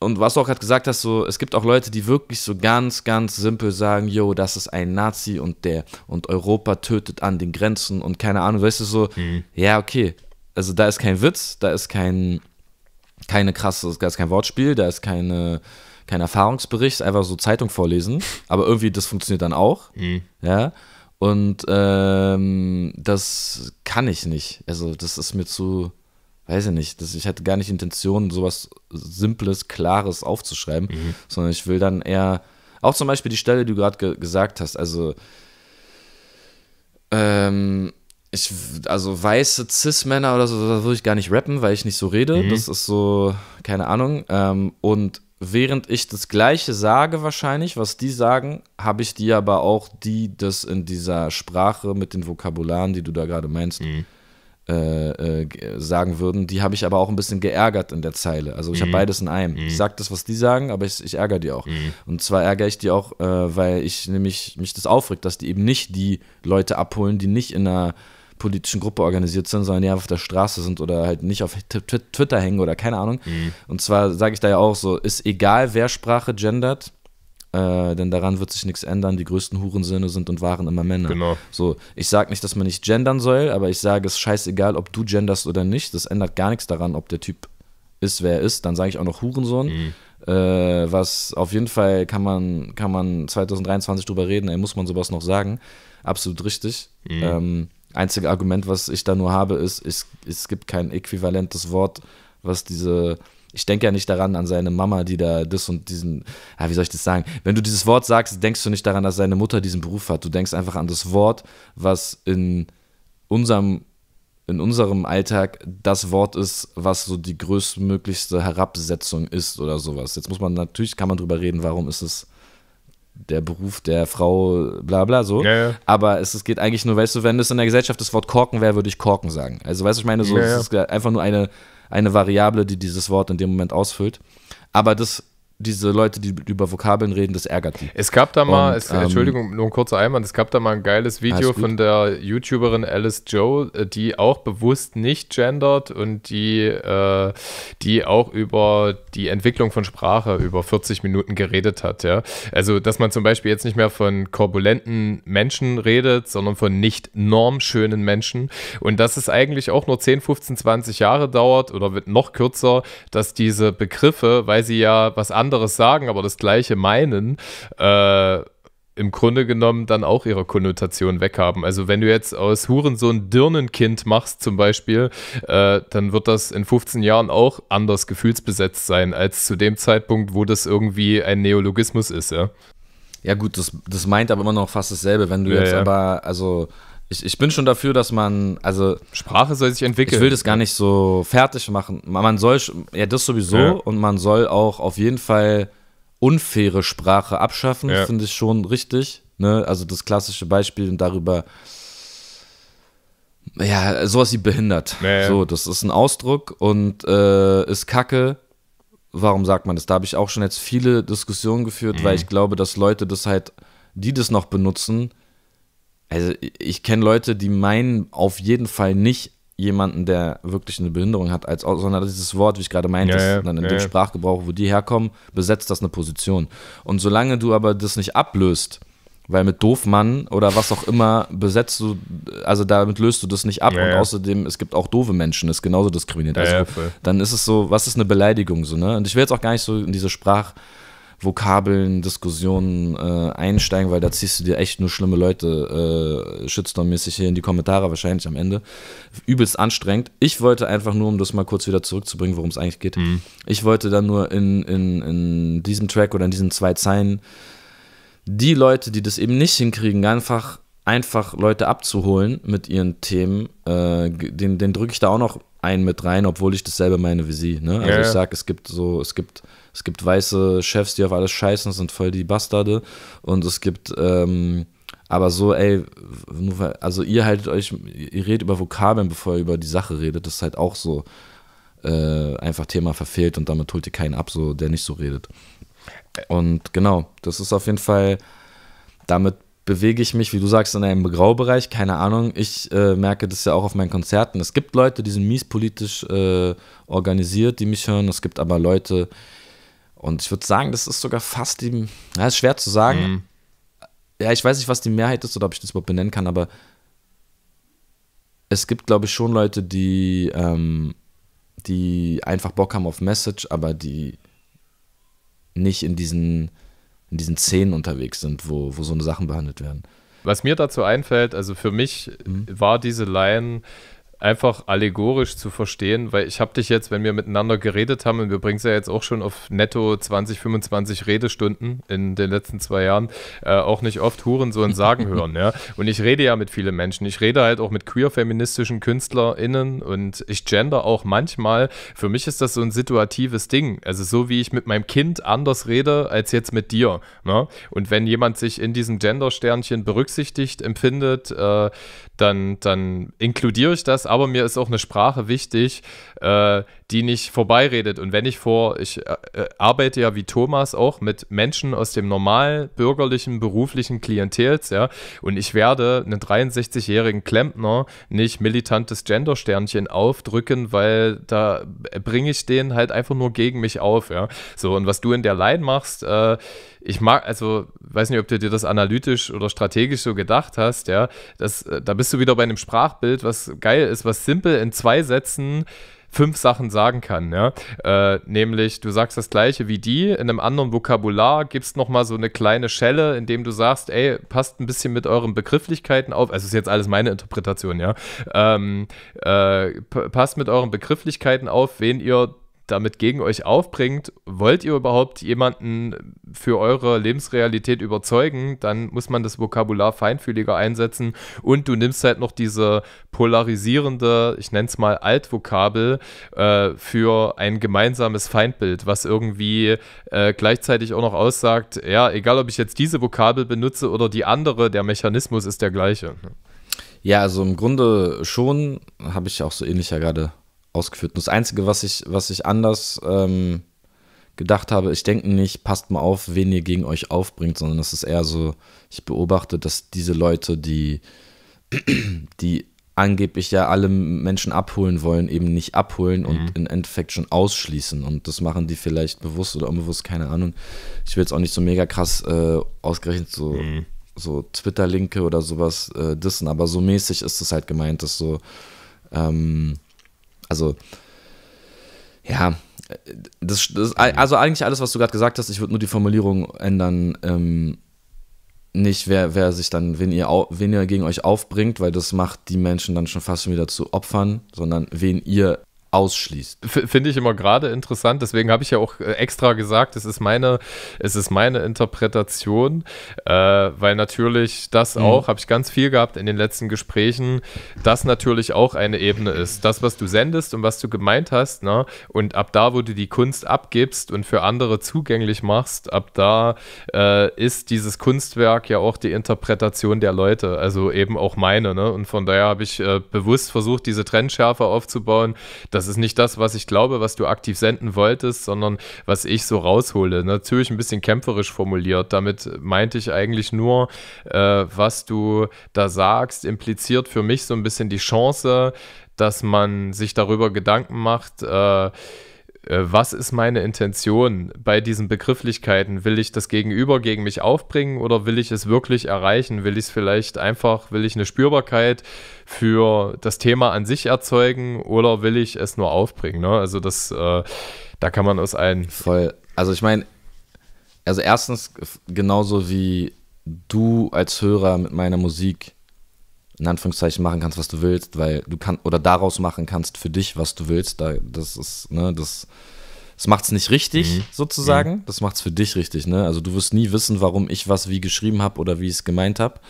und was du auch gerade gesagt hast, so, es gibt auch Leute, die wirklich so ganz, ganz simpel sagen, yo, das ist ein Nazi und der, und Europa tötet an den Grenzen und keine Ahnung, weißt du, so, mhm. ja, okay, also da ist kein Witz, da ist kein, keine krasse, da ist kein Wortspiel, da ist keine, kein Erfahrungsbericht, einfach so Zeitung vorlesen. Aber irgendwie, das funktioniert dann auch. Mhm. Ja. Und ähm, das kann ich nicht. Also, das ist mir zu, weiß ich nicht, das, ich hatte gar nicht Intention, sowas Simples, Klares aufzuschreiben, mhm. sondern ich will dann eher, auch zum Beispiel die Stelle, die du gerade ge gesagt hast, also ähm, ich, also weiße Cis-Männer oder so, da würde ich gar nicht rappen, weil ich nicht so rede. Mhm. Das ist so, keine Ahnung. Ähm, und während ich das Gleiche sage, wahrscheinlich, was die sagen, habe ich die aber auch, die das in dieser Sprache mit den Vokabularen, die du da gerade meinst, mhm. äh, äh, sagen würden, die habe ich aber auch ein bisschen geärgert in der Zeile. Also ich mhm. habe beides in einem. Ich mhm. sage das, was die sagen, aber ich, ich ärgere die auch. Mhm. Und zwar ärgere ich die auch, äh, weil ich nämlich mich das aufregt, dass die eben nicht die Leute abholen, die nicht in einer politischen Gruppe organisiert sind, sondern die einfach auf der Straße sind oder halt nicht auf Twitter hängen oder keine Ahnung. Mhm. Und zwar sage ich da ja auch so, ist egal, wer Sprache gendert, äh, denn daran wird sich nichts ändern. Die größten Hurensöhne sind und waren immer Männer. Genau. So, ich sage nicht, dass man nicht gendern soll, aber ich sage, es ist scheißegal, ob du genderst oder nicht. Das ändert gar nichts daran, ob der Typ ist, wer er ist. Dann sage ich auch noch Hurensohn. Mhm. Äh, was auf jeden Fall kann man, kann man 2023 drüber reden, ey, muss man sowas noch sagen. Absolut richtig. Mhm. Ähm, einzige Argument, was ich da nur habe, ist, es, es gibt kein äquivalentes Wort, was diese. Ich denke ja nicht daran an seine Mama, die da das und diesen. Ja, wie soll ich das sagen? Wenn du dieses Wort sagst, denkst du nicht daran, dass seine Mutter diesen Beruf hat. Du denkst einfach an das Wort, was in unserem in unserem Alltag das Wort ist, was so die größtmöglichste Herabsetzung ist oder sowas. Jetzt muss man natürlich, kann man drüber reden, warum ist es der Beruf der Frau, bla bla so. Ja, ja. Aber es, es, geht eigentlich nur, weißt du, wenn das in der Gesellschaft das Wort Korken wäre, würde ich Korken sagen. Also weißt du, ich meine, so, ja, es ist einfach nur eine, eine Variable, die dieses Wort in dem Moment ausfüllt. Aber das diese Leute, die über Vokabeln reden, das ärgert die. Es gab da mal, Und, es, Entschuldigung, ähm, nur ein kurzer Einwand, es gab da mal ein geiles Video von der YouTuberin Alice Joe, äh, die auch bewusst nicht gendert und die, äh, die auch über die Entwicklung von Sprache über 40 Minuten geredet hat. Ja? Also, dass man zum Beispiel jetzt nicht mehr von korbulenten Menschen redet, sondern von nicht normschönen Menschen. Und dass es eigentlich auch nur 10, 15, 20 Jahre dauert oder wird noch kürzer, dass diese Begriffe, weil sie ja was anderes anderes sagen, aber das gleiche meinen, äh, im Grunde genommen dann auch ihre Konnotation weghaben. Also wenn du jetzt aus Hurensohn Dirnenkind machst zum Beispiel, äh, dann wird das in 15 Jahren auch anders gefühlsbesetzt sein als zu dem Zeitpunkt, wo das irgendwie ein Neologismus ist, ja. Ja gut, das, das meint aber immer noch fast dasselbe. Wenn du ja, jetzt ja. aber, also ich, ich bin schon dafür, dass man, also. Sprache soll sich entwickeln. Ich will das gar nicht so fertig machen. Man soll, ja, das sowieso. Ja. Und man soll auch auf jeden Fall unfaire Sprache abschaffen, ja. finde ich schon richtig. Ne? Also das klassische Beispiel darüber. Ja, sowas wie behindert. Ja, so, das ist ein Ausdruck und äh, ist kacke. Warum sagt man das? Da habe ich auch schon jetzt viele Diskussionen geführt, mhm. weil ich glaube, dass Leute das halt, die das noch benutzen, also ich kenne Leute, die meinen auf jeden Fall nicht jemanden, der wirklich eine Behinderung hat, als, sondern dieses Wort, wie ich gerade meinte, ja, ja, dann in ja, dem Sprachgebrauch, wo die herkommen, besetzt das eine Position. Und solange du aber das nicht ablöst, weil mit Doofmann oder was auch immer besetzt du, also damit löst du das nicht ab. Ja, und ja. außerdem, es gibt auch doofe Menschen, das ist genauso diskriminiert. Also, ja, also, dann ist es so, was ist eine Beleidigung so, ne? Und ich will jetzt auch gar nicht so in diese Sprach- Vokabeln, Diskussionen äh, einsteigen, weil da ziehst du dir echt nur schlimme Leute äh, shitstorm-mäßig hier in die Kommentare, wahrscheinlich am Ende. Übelst anstrengend. Ich wollte einfach nur, um das mal kurz wieder zurückzubringen, worum es eigentlich geht, mhm. ich wollte dann nur in, in, in diesem Track oder in diesen zwei Zeilen die Leute, die das eben nicht hinkriegen, einfach einfach Leute abzuholen mit ihren Themen, äh, den, den drücke ich da auch noch ein mit rein, obwohl ich dasselbe meine wie sie. Ne? Also yeah. ich sage, es gibt so, es gibt es gibt weiße Chefs, die auf alles scheißen, sind voll die Bastarde. Und es gibt, ähm, aber so, ey, also ihr haltet euch, ihr redet über Vokabeln, bevor ihr über die Sache redet. Das ist halt auch so äh, einfach Thema verfehlt und damit holt ihr keinen ab, so, der nicht so redet. Und genau, das ist auf jeden Fall, damit bewege ich mich, wie du sagst, in einem Graubereich, keine Ahnung. Ich äh, merke das ja auch auf meinen Konzerten. Es gibt Leute, die sind mies politisch äh, organisiert, die mich hören. Es gibt aber Leute, die und ich würde sagen, das ist sogar fast die, ja, ist schwer zu sagen. Mhm. Ja, ich weiß nicht, was die Mehrheit ist oder ob ich das überhaupt benennen kann, aber es gibt, glaube ich, schon Leute, die, ähm, die einfach Bock haben auf Message, aber die nicht in diesen, in diesen Szenen unterwegs sind, wo, wo so eine Sachen behandelt werden. Was mir dazu einfällt, also für mich mhm. war diese Line, einfach allegorisch zu verstehen, weil ich habe dich jetzt, wenn wir miteinander geredet haben, und wir bringen es ja jetzt auch schon auf netto 20, 25 Redestunden in den letzten zwei Jahren, äh, auch nicht oft Huren so und sagen hören. ja? Und ich rede ja mit vielen Menschen. Ich rede halt auch mit queer-feministischen KünstlerInnen und ich gender auch manchmal. Für mich ist das so ein situatives Ding. Also so wie ich mit meinem Kind anders rede, als jetzt mit dir. Ne? Und wenn jemand sich in diesem Gender-Sternchen berücksichtigt empfindet, äh, dann, dann inkludiere ich das aber mir ist auch eine Sprache wichtig, äh, die nicht vorbeiredet. Und wenn ich vor, ich äh, äh, arbeite ja wie Thomas auch mit Menschen aus dem normal bürgerlichen, beruflichen Klientels, ja, und ich werde einen 63-jährigen Klempner nicht militantes Gendersternchen aufdrücken, weil da bringe ich den halt einfach nur gegen mich auf, ja. So, und was du in der Line machst, äh, ich mag, also weiß nicht, ob du dir das analytisch oder strategisch so gedacht hast, ja, das, äh, da bist du wieder bei einem Sprachbild, was geil ist, was simpel in zwei Sätzen fünf Sachen sagen kann. Ja? Äh, nämlich, du sagst das gleiche wie die in einem anderen Vokabular, gibst nochmal so eine kleine Schelle, indem du sagst, ey, passt ein bisschen mit euren Begrifflichkeiten auf. Also ist jetzt alles meine Interpretation, ja. Ähm, äh, passt mit euren Begrifflichkeiten auf, wen ihr damit gegen euch aufbringt, wollt ihr überhaupt jemanden für eure Lebensrealität überzeugen, dann muss man das Vokabular feinfühliger einsetzen und du nimmst halt noch diese polarisierende, ich nenne es mal Altvokabel, äh, für ein gemeinsames Feindbild, was irgendwie äh, gleichzeitig auch noch aussagt, ja, egal ob ich jetzt diese Vokabel benutze oder die andere, der Mechanismus ist der gleiche. Ja, also im Grunde schon, habe ich auch so ähnlich ja gerade ausgeführt. Und das Einzige, was ich, was ich anders ähm, gedacht habe, ich denke nicht, passt mal auf, wen ihr gegen euch aufbringt, sondern es ist eher so, ich beobachte, dass diese Leute, die, die angeblich ja alle Menschen abholen wollen, eben nicht abholen und mhm. im Endeffekt schon ausschließen. Und das machen die vielleicht bewusst oder unbewusst, keine Ahnung. Ich will jetzt auch nicht so mega krass äh, ausgerechnet so, mhm. so Twitter-Linke oder sowas äh, dissen, aber so mäßig ist es halt gemeint, dass so ähm, also, ja, das, das, also eigentlich alles, was du gerade gesagt hast, ich würde nur die Formulierung ändern, ähm, nicht wer, wer sich dann, wen ihr, wen ihr gegen euch aufbringt, weil das macht die Menschen dann schon fast schon wieder zu Opfern, sondern wen ihr ausschließt. Finde ich immer gerade interessant, deswegen habe ich ja auch äh, extra gesagt, es ist meine, es ist meine Interpretation, äh, weil natürlich das mhm. auch, habe ich ganz viel gehabt in den letzten Gesprächen, das natürlich auch eine Ebene ist. Das, was du sendest und was du gemeint hast, ne? und ab da, wo du die Kunst abgibst und für andere zugänglich machst, ab da äh, ist dieses Kunstwerk ja auch die Interpretation der Leute, also eben auch meine. Ne? Und von daher habe ich äh, bewusst versucht, diese Trendschärfe aufzubauen, dass das ist nicht das, was ich glaube, was du aktiv senden wolltest, sondern was ich so raushole. Natürlich ein bisschen kämpferisch formuliert. Damit meinte ich eigentlich nur, äh, was du da sagst, impliziert für mich so ein bisschen die Chance, dass man sich darüber Gedanken macht, äh, äh, was ist meine Intention bei diesen Begrifflichkeiten? Will ich das Gegenüber gegen mich aufbringen oder will ich es wirklich erreichen? Will ich es vielleicht einfach, will ich eine Spürbarkeit für das Thema an sich erzeugen oder will ich es nur aufbringen? Ne? Also das, äh, da kann man aus allen. Voll. Also ich meine, also erstens genauso wie du als Hörer mit meiner Musik in Anführungszeichen machen kannst, was du willst, weil du kannst oder daraus machen kannst für dich, was du willst. Da, das ist, ne, das, das macht es nicht richtig, mhm. sozusagen. Mhm. Das macht es für dich richtig, ne? Also du wirst nie wissen, warum ich was wie geschrieben habe oder wie ich es gemeint habe.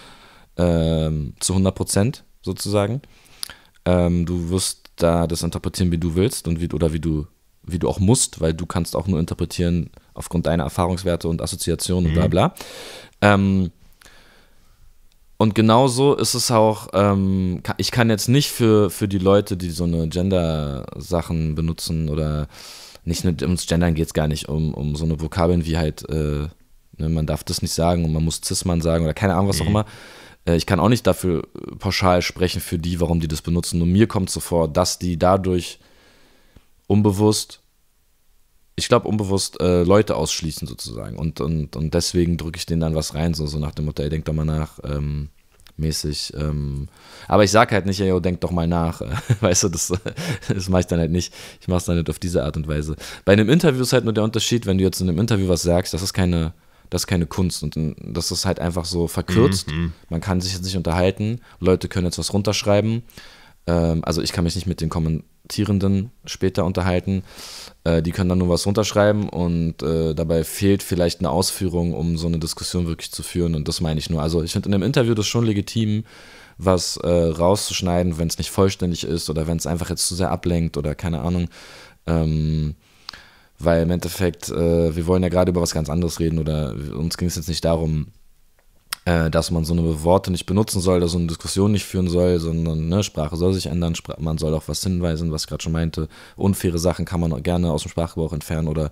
Ähm, zu 100 Prozent, sozusagen. Ähm, du wirst da das interpretieren, wie du willst und wie, oder wie du, wie du auch musst, weil du kannst auch nur interpretieren aufgrund deiner Erfahrungswerte und Assoziationen mhm. und bla mhm. bla. Ähm, und genauso ist es auch, ähm, ich kann jetzt nicht für, für die Leute, die so eine Gender-Sachen benutzen oder nicht nur ums Gendern geht es gar nicht, um, um so eine Vokabeln wie halt, äh, ne, man darf das nicht sagen und man muss Cis-Mann sagen oder keine Ahnung, was mhm. auch immer. Äh, ich kann auch nicht dafür pauschal sprechen für die, warum die das benutzen. Nur mir kommt so vor, dass die dadurch unbewusst ich glaube, unbewusst äh, Leute ausschließen sozusagen. Und, und, und deswegen drücke ich denen dann was rein, so, so nach dem Motto, ey, denk doch mal nach, ähm, mäßig. Ähm. Aber ich sage halt nicht, ey, denk doch mal nach. weißt du, das, das mache ich dann halt nicht. Ich mache es dann nicht halt auf diese Art und Weise. Bei einem Interview ist halt nur der Unterschied, wenn du jetzt in einem Interview was sagst, das ist keine das ist keine Kunst und das ist halt einfach so verkürzt. Mhm, mhm. Man kann sich jetzt nicht unterhalten, Leute können jetzt was runterschreiben ähm, also ich kann mich nicht mit den Kommentierenden später unterhalten. Äh, die können dann nur was runterschreiben und äh, dabei fehlt vielleicht eine Ausführung, um so eine Diskussion wirklich zu führen. Und das meine ich nur. Also ich finde in einem Interview das schon legitim, was äh, rauszuschneiden, wenn es nicht vollständig ist oder wenn es einfach jetzt zu sehr ablenkt oder keine Ahnung. Ähm, weil im Endeffekt, wir wollen ja gerade über was ganz anderes reden oder uns ging es jetzt nicht darum, äh, dass man so eine Worte nicht benutzen soll, dass so eine Diskussion nicht führen soll, sondern ne, Sprache soll sich ändern, Spr man soll auf was hinweisen, was ich gerade schon meinte. Unfaire Sachen kann man gerne aus dem Sprachgebrauch entfernen oder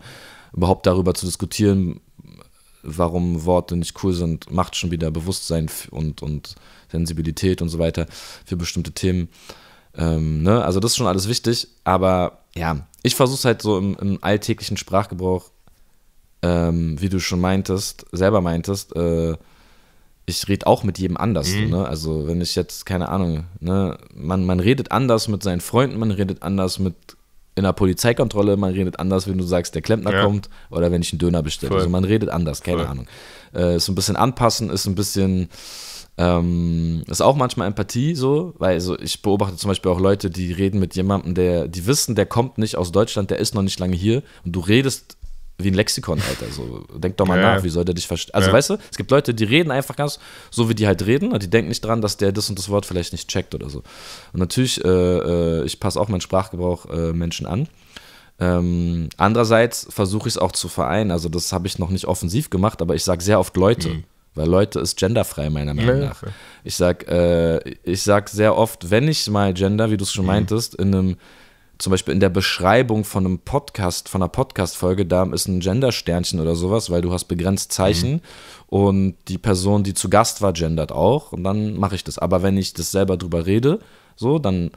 überhaupt darüber zu diskutieren, warum Worte nicht cool sind, macht schon wieder Bewusstsein und, und Sensibilität und so weiter für bestimmte Themen. Ähm, ne? Also das ist schon alles wichtig, aber ja, ich versuche es halt so im, im alltäglichen Sprachgebrauch, ähm, wie du schon meintest, selber meintest, äh, ich rede auch mit jedem anders. Mhm. Ne? Also wenn ich jetzt, keine Ahnung, ne, man, man redet anders mit seinen Freunden, man redet anders mit in der Polizeikontrolle, man redet anders, wenn du sagst, der Klempner ja. kommt oder wenn ich einen Döner bestelle. Voll. Also man redet anders, keine Voll. Ahnung. Äh, ist ein bisschen anpassen, ist ein bisschen, ähm, ist auch manchmal Empathie so, weil also ich beobachte zum Beispiel auch Leute, die reden mit jemandem, der, die wissen, der kommt nicht aus Deutschland, der ist noch nicht lange hier und du redest wie ein Lexikon, Alter. So, denk doch mal ja, nach, wie soll der dich verstehen? Also, ja. weißt du, es gibt Leute, die reden einfach ganz so, wie die halt reden, und die denken nicht dran, dass der das und das Wort vielleicht nicht checkt oder so. Und natürlich, äh, äh ich passe auch meinen Sprachgebrauch äh, Menschen an. Ähm, andererseits versuche ich es auch zu vereinen. Also, das habe ich noch nicht offensiv gemacht, aber ich sage sehr oft Leute. Mhm. Weil Leute ist genderfrei, meiner Meinung nach. Ich sage äh, sag sehr oft, wenn ich mal Gender, wie du es schon mhm. meintest, in einem zum Beispiel in der Beschreibung von einem Podcast, von einer Podcast-Folge, da ist ein Gender-Sternchen oder sowas, weil du hast begrenzt Zeichen mhm. und die Person, die zu Gast war, gendert auch und dann mache ich das. Aber wenn ich das selber drüber rede, so, dann,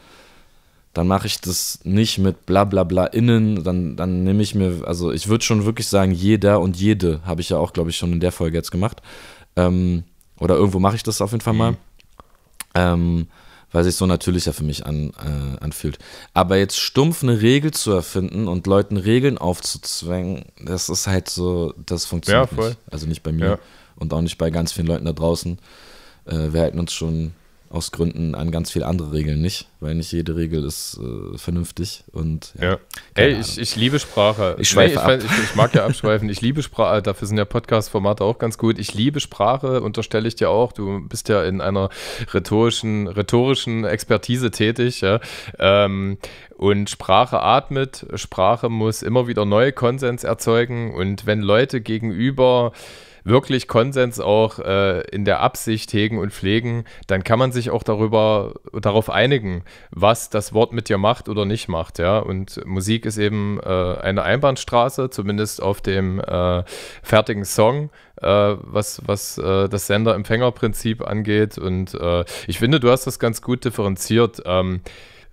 dann mache ich das nicht mit bla bla bla innen, dann, dann nehme ich mir, also ich würde schon wirklich sagen, jeder und jede, habe ich ja auch, glaube ich, schon in der Folge jetzt gemacht. Ähm, oder irgendwo mache ich das auf jeden Fall mhm. mal. Mhm. Ähm, weil sich so natürlicher für mich an, äh, anfühlt. Aber jetzt stumpf eine Regel zu erfinden und Leuten Regeln aufzuzwängen, das ist halt so, das funktioniert ja, nicht. Also nicht bei mir ja. und auch nicht bei ganz vielen Leuten da draußen. Äh, wir halten uns schon aus Gründen an ganz viele andere Regeln nicht, weil nicht jede Regel ist äh, vernünftig und ja. ja. Ey, ich, ich liebe Sprache. Ich schweife nee, ab. Ich, ich, mag ja abschweifen. Ich liebe Sprache, äh, dafür sind ja Podcast-Formate auch ganz gut. Ich liebe Sprache, unterstelle ich dir auch. Du bist ja in einer rhetorischen, rhetorischen Expertise tätig. Ja? Ähm, und Sprache atmet, Sprache muss immer wieder neue Konsens erzeugen und wenn Leute gegenüber wirklich Konsens auch äh, in der Absicht hegen und pflegen, dann kann man sich auch darüber, darauf einigen, was das Wort mit dir macht oder nicht macht, ja. Und Musik ist eben äh, eine Einbahnstraße, zumindest auf dem äh, fertigen Song, äh, was, was äh, das Sender-Empfänger-Prinzip angeht. Und äh, ich finde, du hast das ganz gut differenziert. Ähm,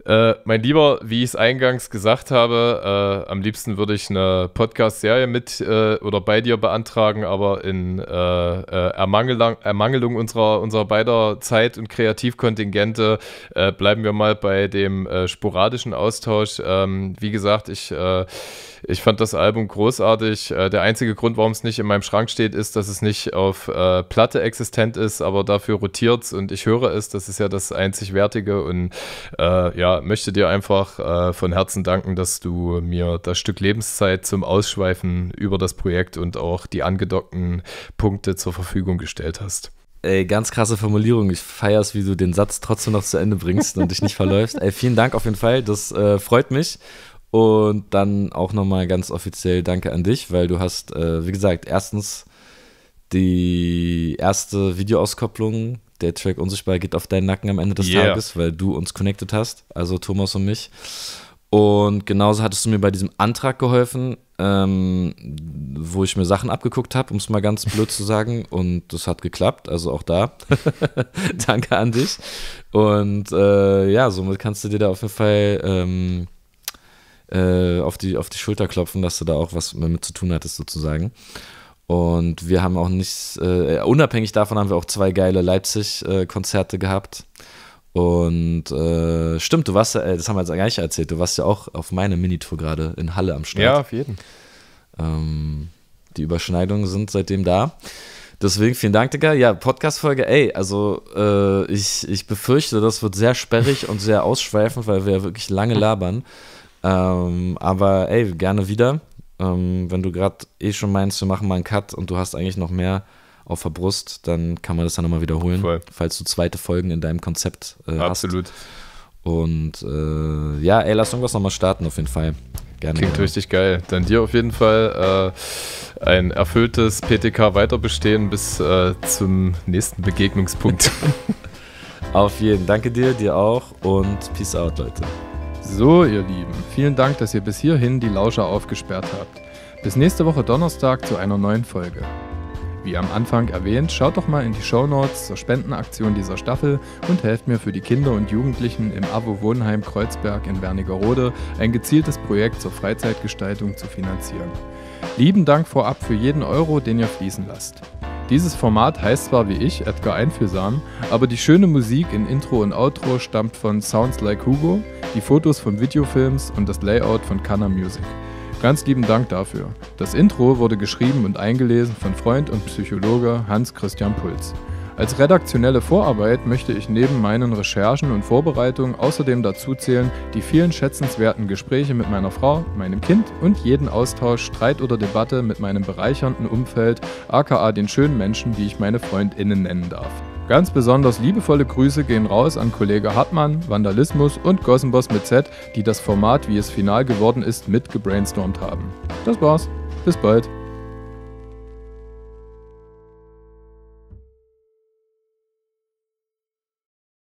äh, mein Lieber, wie ich es eingangs gesagt habe, äh, am liebsten würde ich eine Podcast-Serie mit äh, oder bei dir beantragen, aber in äh, äh, Ermangelung, Ermangelung, unserer, unserer beider Zeit und Kreativkontingente äh, bleiben wir mal bei dem sporadischen Austausch. Ähm, wie gesagt, ich ich fand das Album großartig. Äh, der einzige Grund, warum es nicht in meinem Schrank steht, ist, dass es nicht auf äh, Platte existent ist, aber dafür rotiert es und ich höre es. Das ist ja das einzig Wertige und äh, ja, möchte dir einfach äh, von Herzen danken, dass du mir das Stück Lebenszeit zum Ausschweifen über das Projekt und auch die angedockten Punkte zur Verfügung gestellt hast. Ey, ganz krasse Formulierung. Ich feiere es, wie du den Satz trotzdem noch zu Ende bringst und dich nicht verläufst. Ey, vielen Dank auf jeden Fall. Das äh, freut mich. Und dann auch nochmal ganz offiziell Danke an dich, weil du hast, äh, wie gesagt, erstens die erste Videoauskopplung, der Track Unsichtbar geht auf deinen Nacken am Ende des yeah. Tages, weil du uns connected hast, also Thomas und mich. Und genauso hattest du mir bei diesem Antrag geholfen, ähm, wo ich mir Sachen abgeguckt habe, um es mal ganz blöd zu sagen. Und das hat geklappt, also auch da. Danke an dich. Und äh, ja, somit kannst du dir da auf jeden Fall ähm, äh, auf, die, auf die Schulter klopfen, dass du da auch was mit zu tun hattest, sozusagen. Und wir haben auch nicht, äh, unabhängig davon haben wir auch zwei geile Leipzig-Konzerte äh, gehabt. Und äh, stimmt, du warst, ja, äh, das haben wir jetzt gar nicht erzählt, du warst ja auch auf meiner Minitour gerade in Halle am Start. Ja, auf jeden. Ähm, die Überschneidungen sind seitdem da. Deswegen vielen Dank, Digga. Ja, Podcast-Folge, ey, also äh, ich, ich befürchte, das wird sehr sperrig und sehr ausschweifend, weil wir ja wirklich lange labern. Ähm, aber ey, gerne wieder. Ähm, wenn du gerade eh schon meinst, wir machen mal einen Cut und du hast eigentlich noch mehr auf der Brust, dann kann man das ja nochmal wiederholen, Voll. falls du zweite Folgen in deinem Konzept äh, Absolut. hast. Absolut. Und äh, ja, ey, lass irgendwas nochmal starten auf jeden Fall. Gerne. Klingt richtig geil. Dann dir auf jeden Fall äh, ein erfülltes PTK weiterbestehen bis äh, zum nächsten Begegnungspunkt. auf jeden. Fall. Danke dir, dir auch und Peace out, Leute. So, ihr Lieben, vielen Dank, dass ihr bis hierhin die Lauscher aufgesperrt habt. Bis nächste Woche Donnerstag zu einer neuen Folge. Wie am Anfang erwähnt, schaut doch mal in die Shownotes zur Spendenaktion dieser Staffel und helft mir für die Kinder und Jugendlichen im Abo Wohnheim Kreuzberg in Wernigerode ein gezieltes Projekt zur Freizeitgestaltung zu finanzieren. Lieben Dank vorab für jeden Euro, den ihr fließen lasst. Dieses Format heißt zwar wie ich Edgar Einfühlsam, aber die schöne Musik in Intro und Outro stammt von Sounds Like Hugo, die Fotos von Videofilms und das Layout von Kana Music. Ganz lieben Dank dafür. Das Intro wurde geschrieben und eingelesen von Freund und Psychologe Hans Christian Puls. Als redaktionelle Vorarbeit möchte ich neben meinen Recherchen und Vorbereitungen außerdem dazu zählen die vielen schätzenswerten Gespräche mit meiner Frau, meinem Kind und jeden Austausch, Streit oder Debatte mit meinem bereichernden Umfeld, aka den schönen Menschen, die ich meine FreundInnen nennen darf. Ganz besonders liebevolle Grüße gehen raus an Kollege Hartmann, Vandalismus und Gossenboss mit Z, die das Format, wie es final geworden ist, mitgebrainstormt haben. Das war's. Bis bald.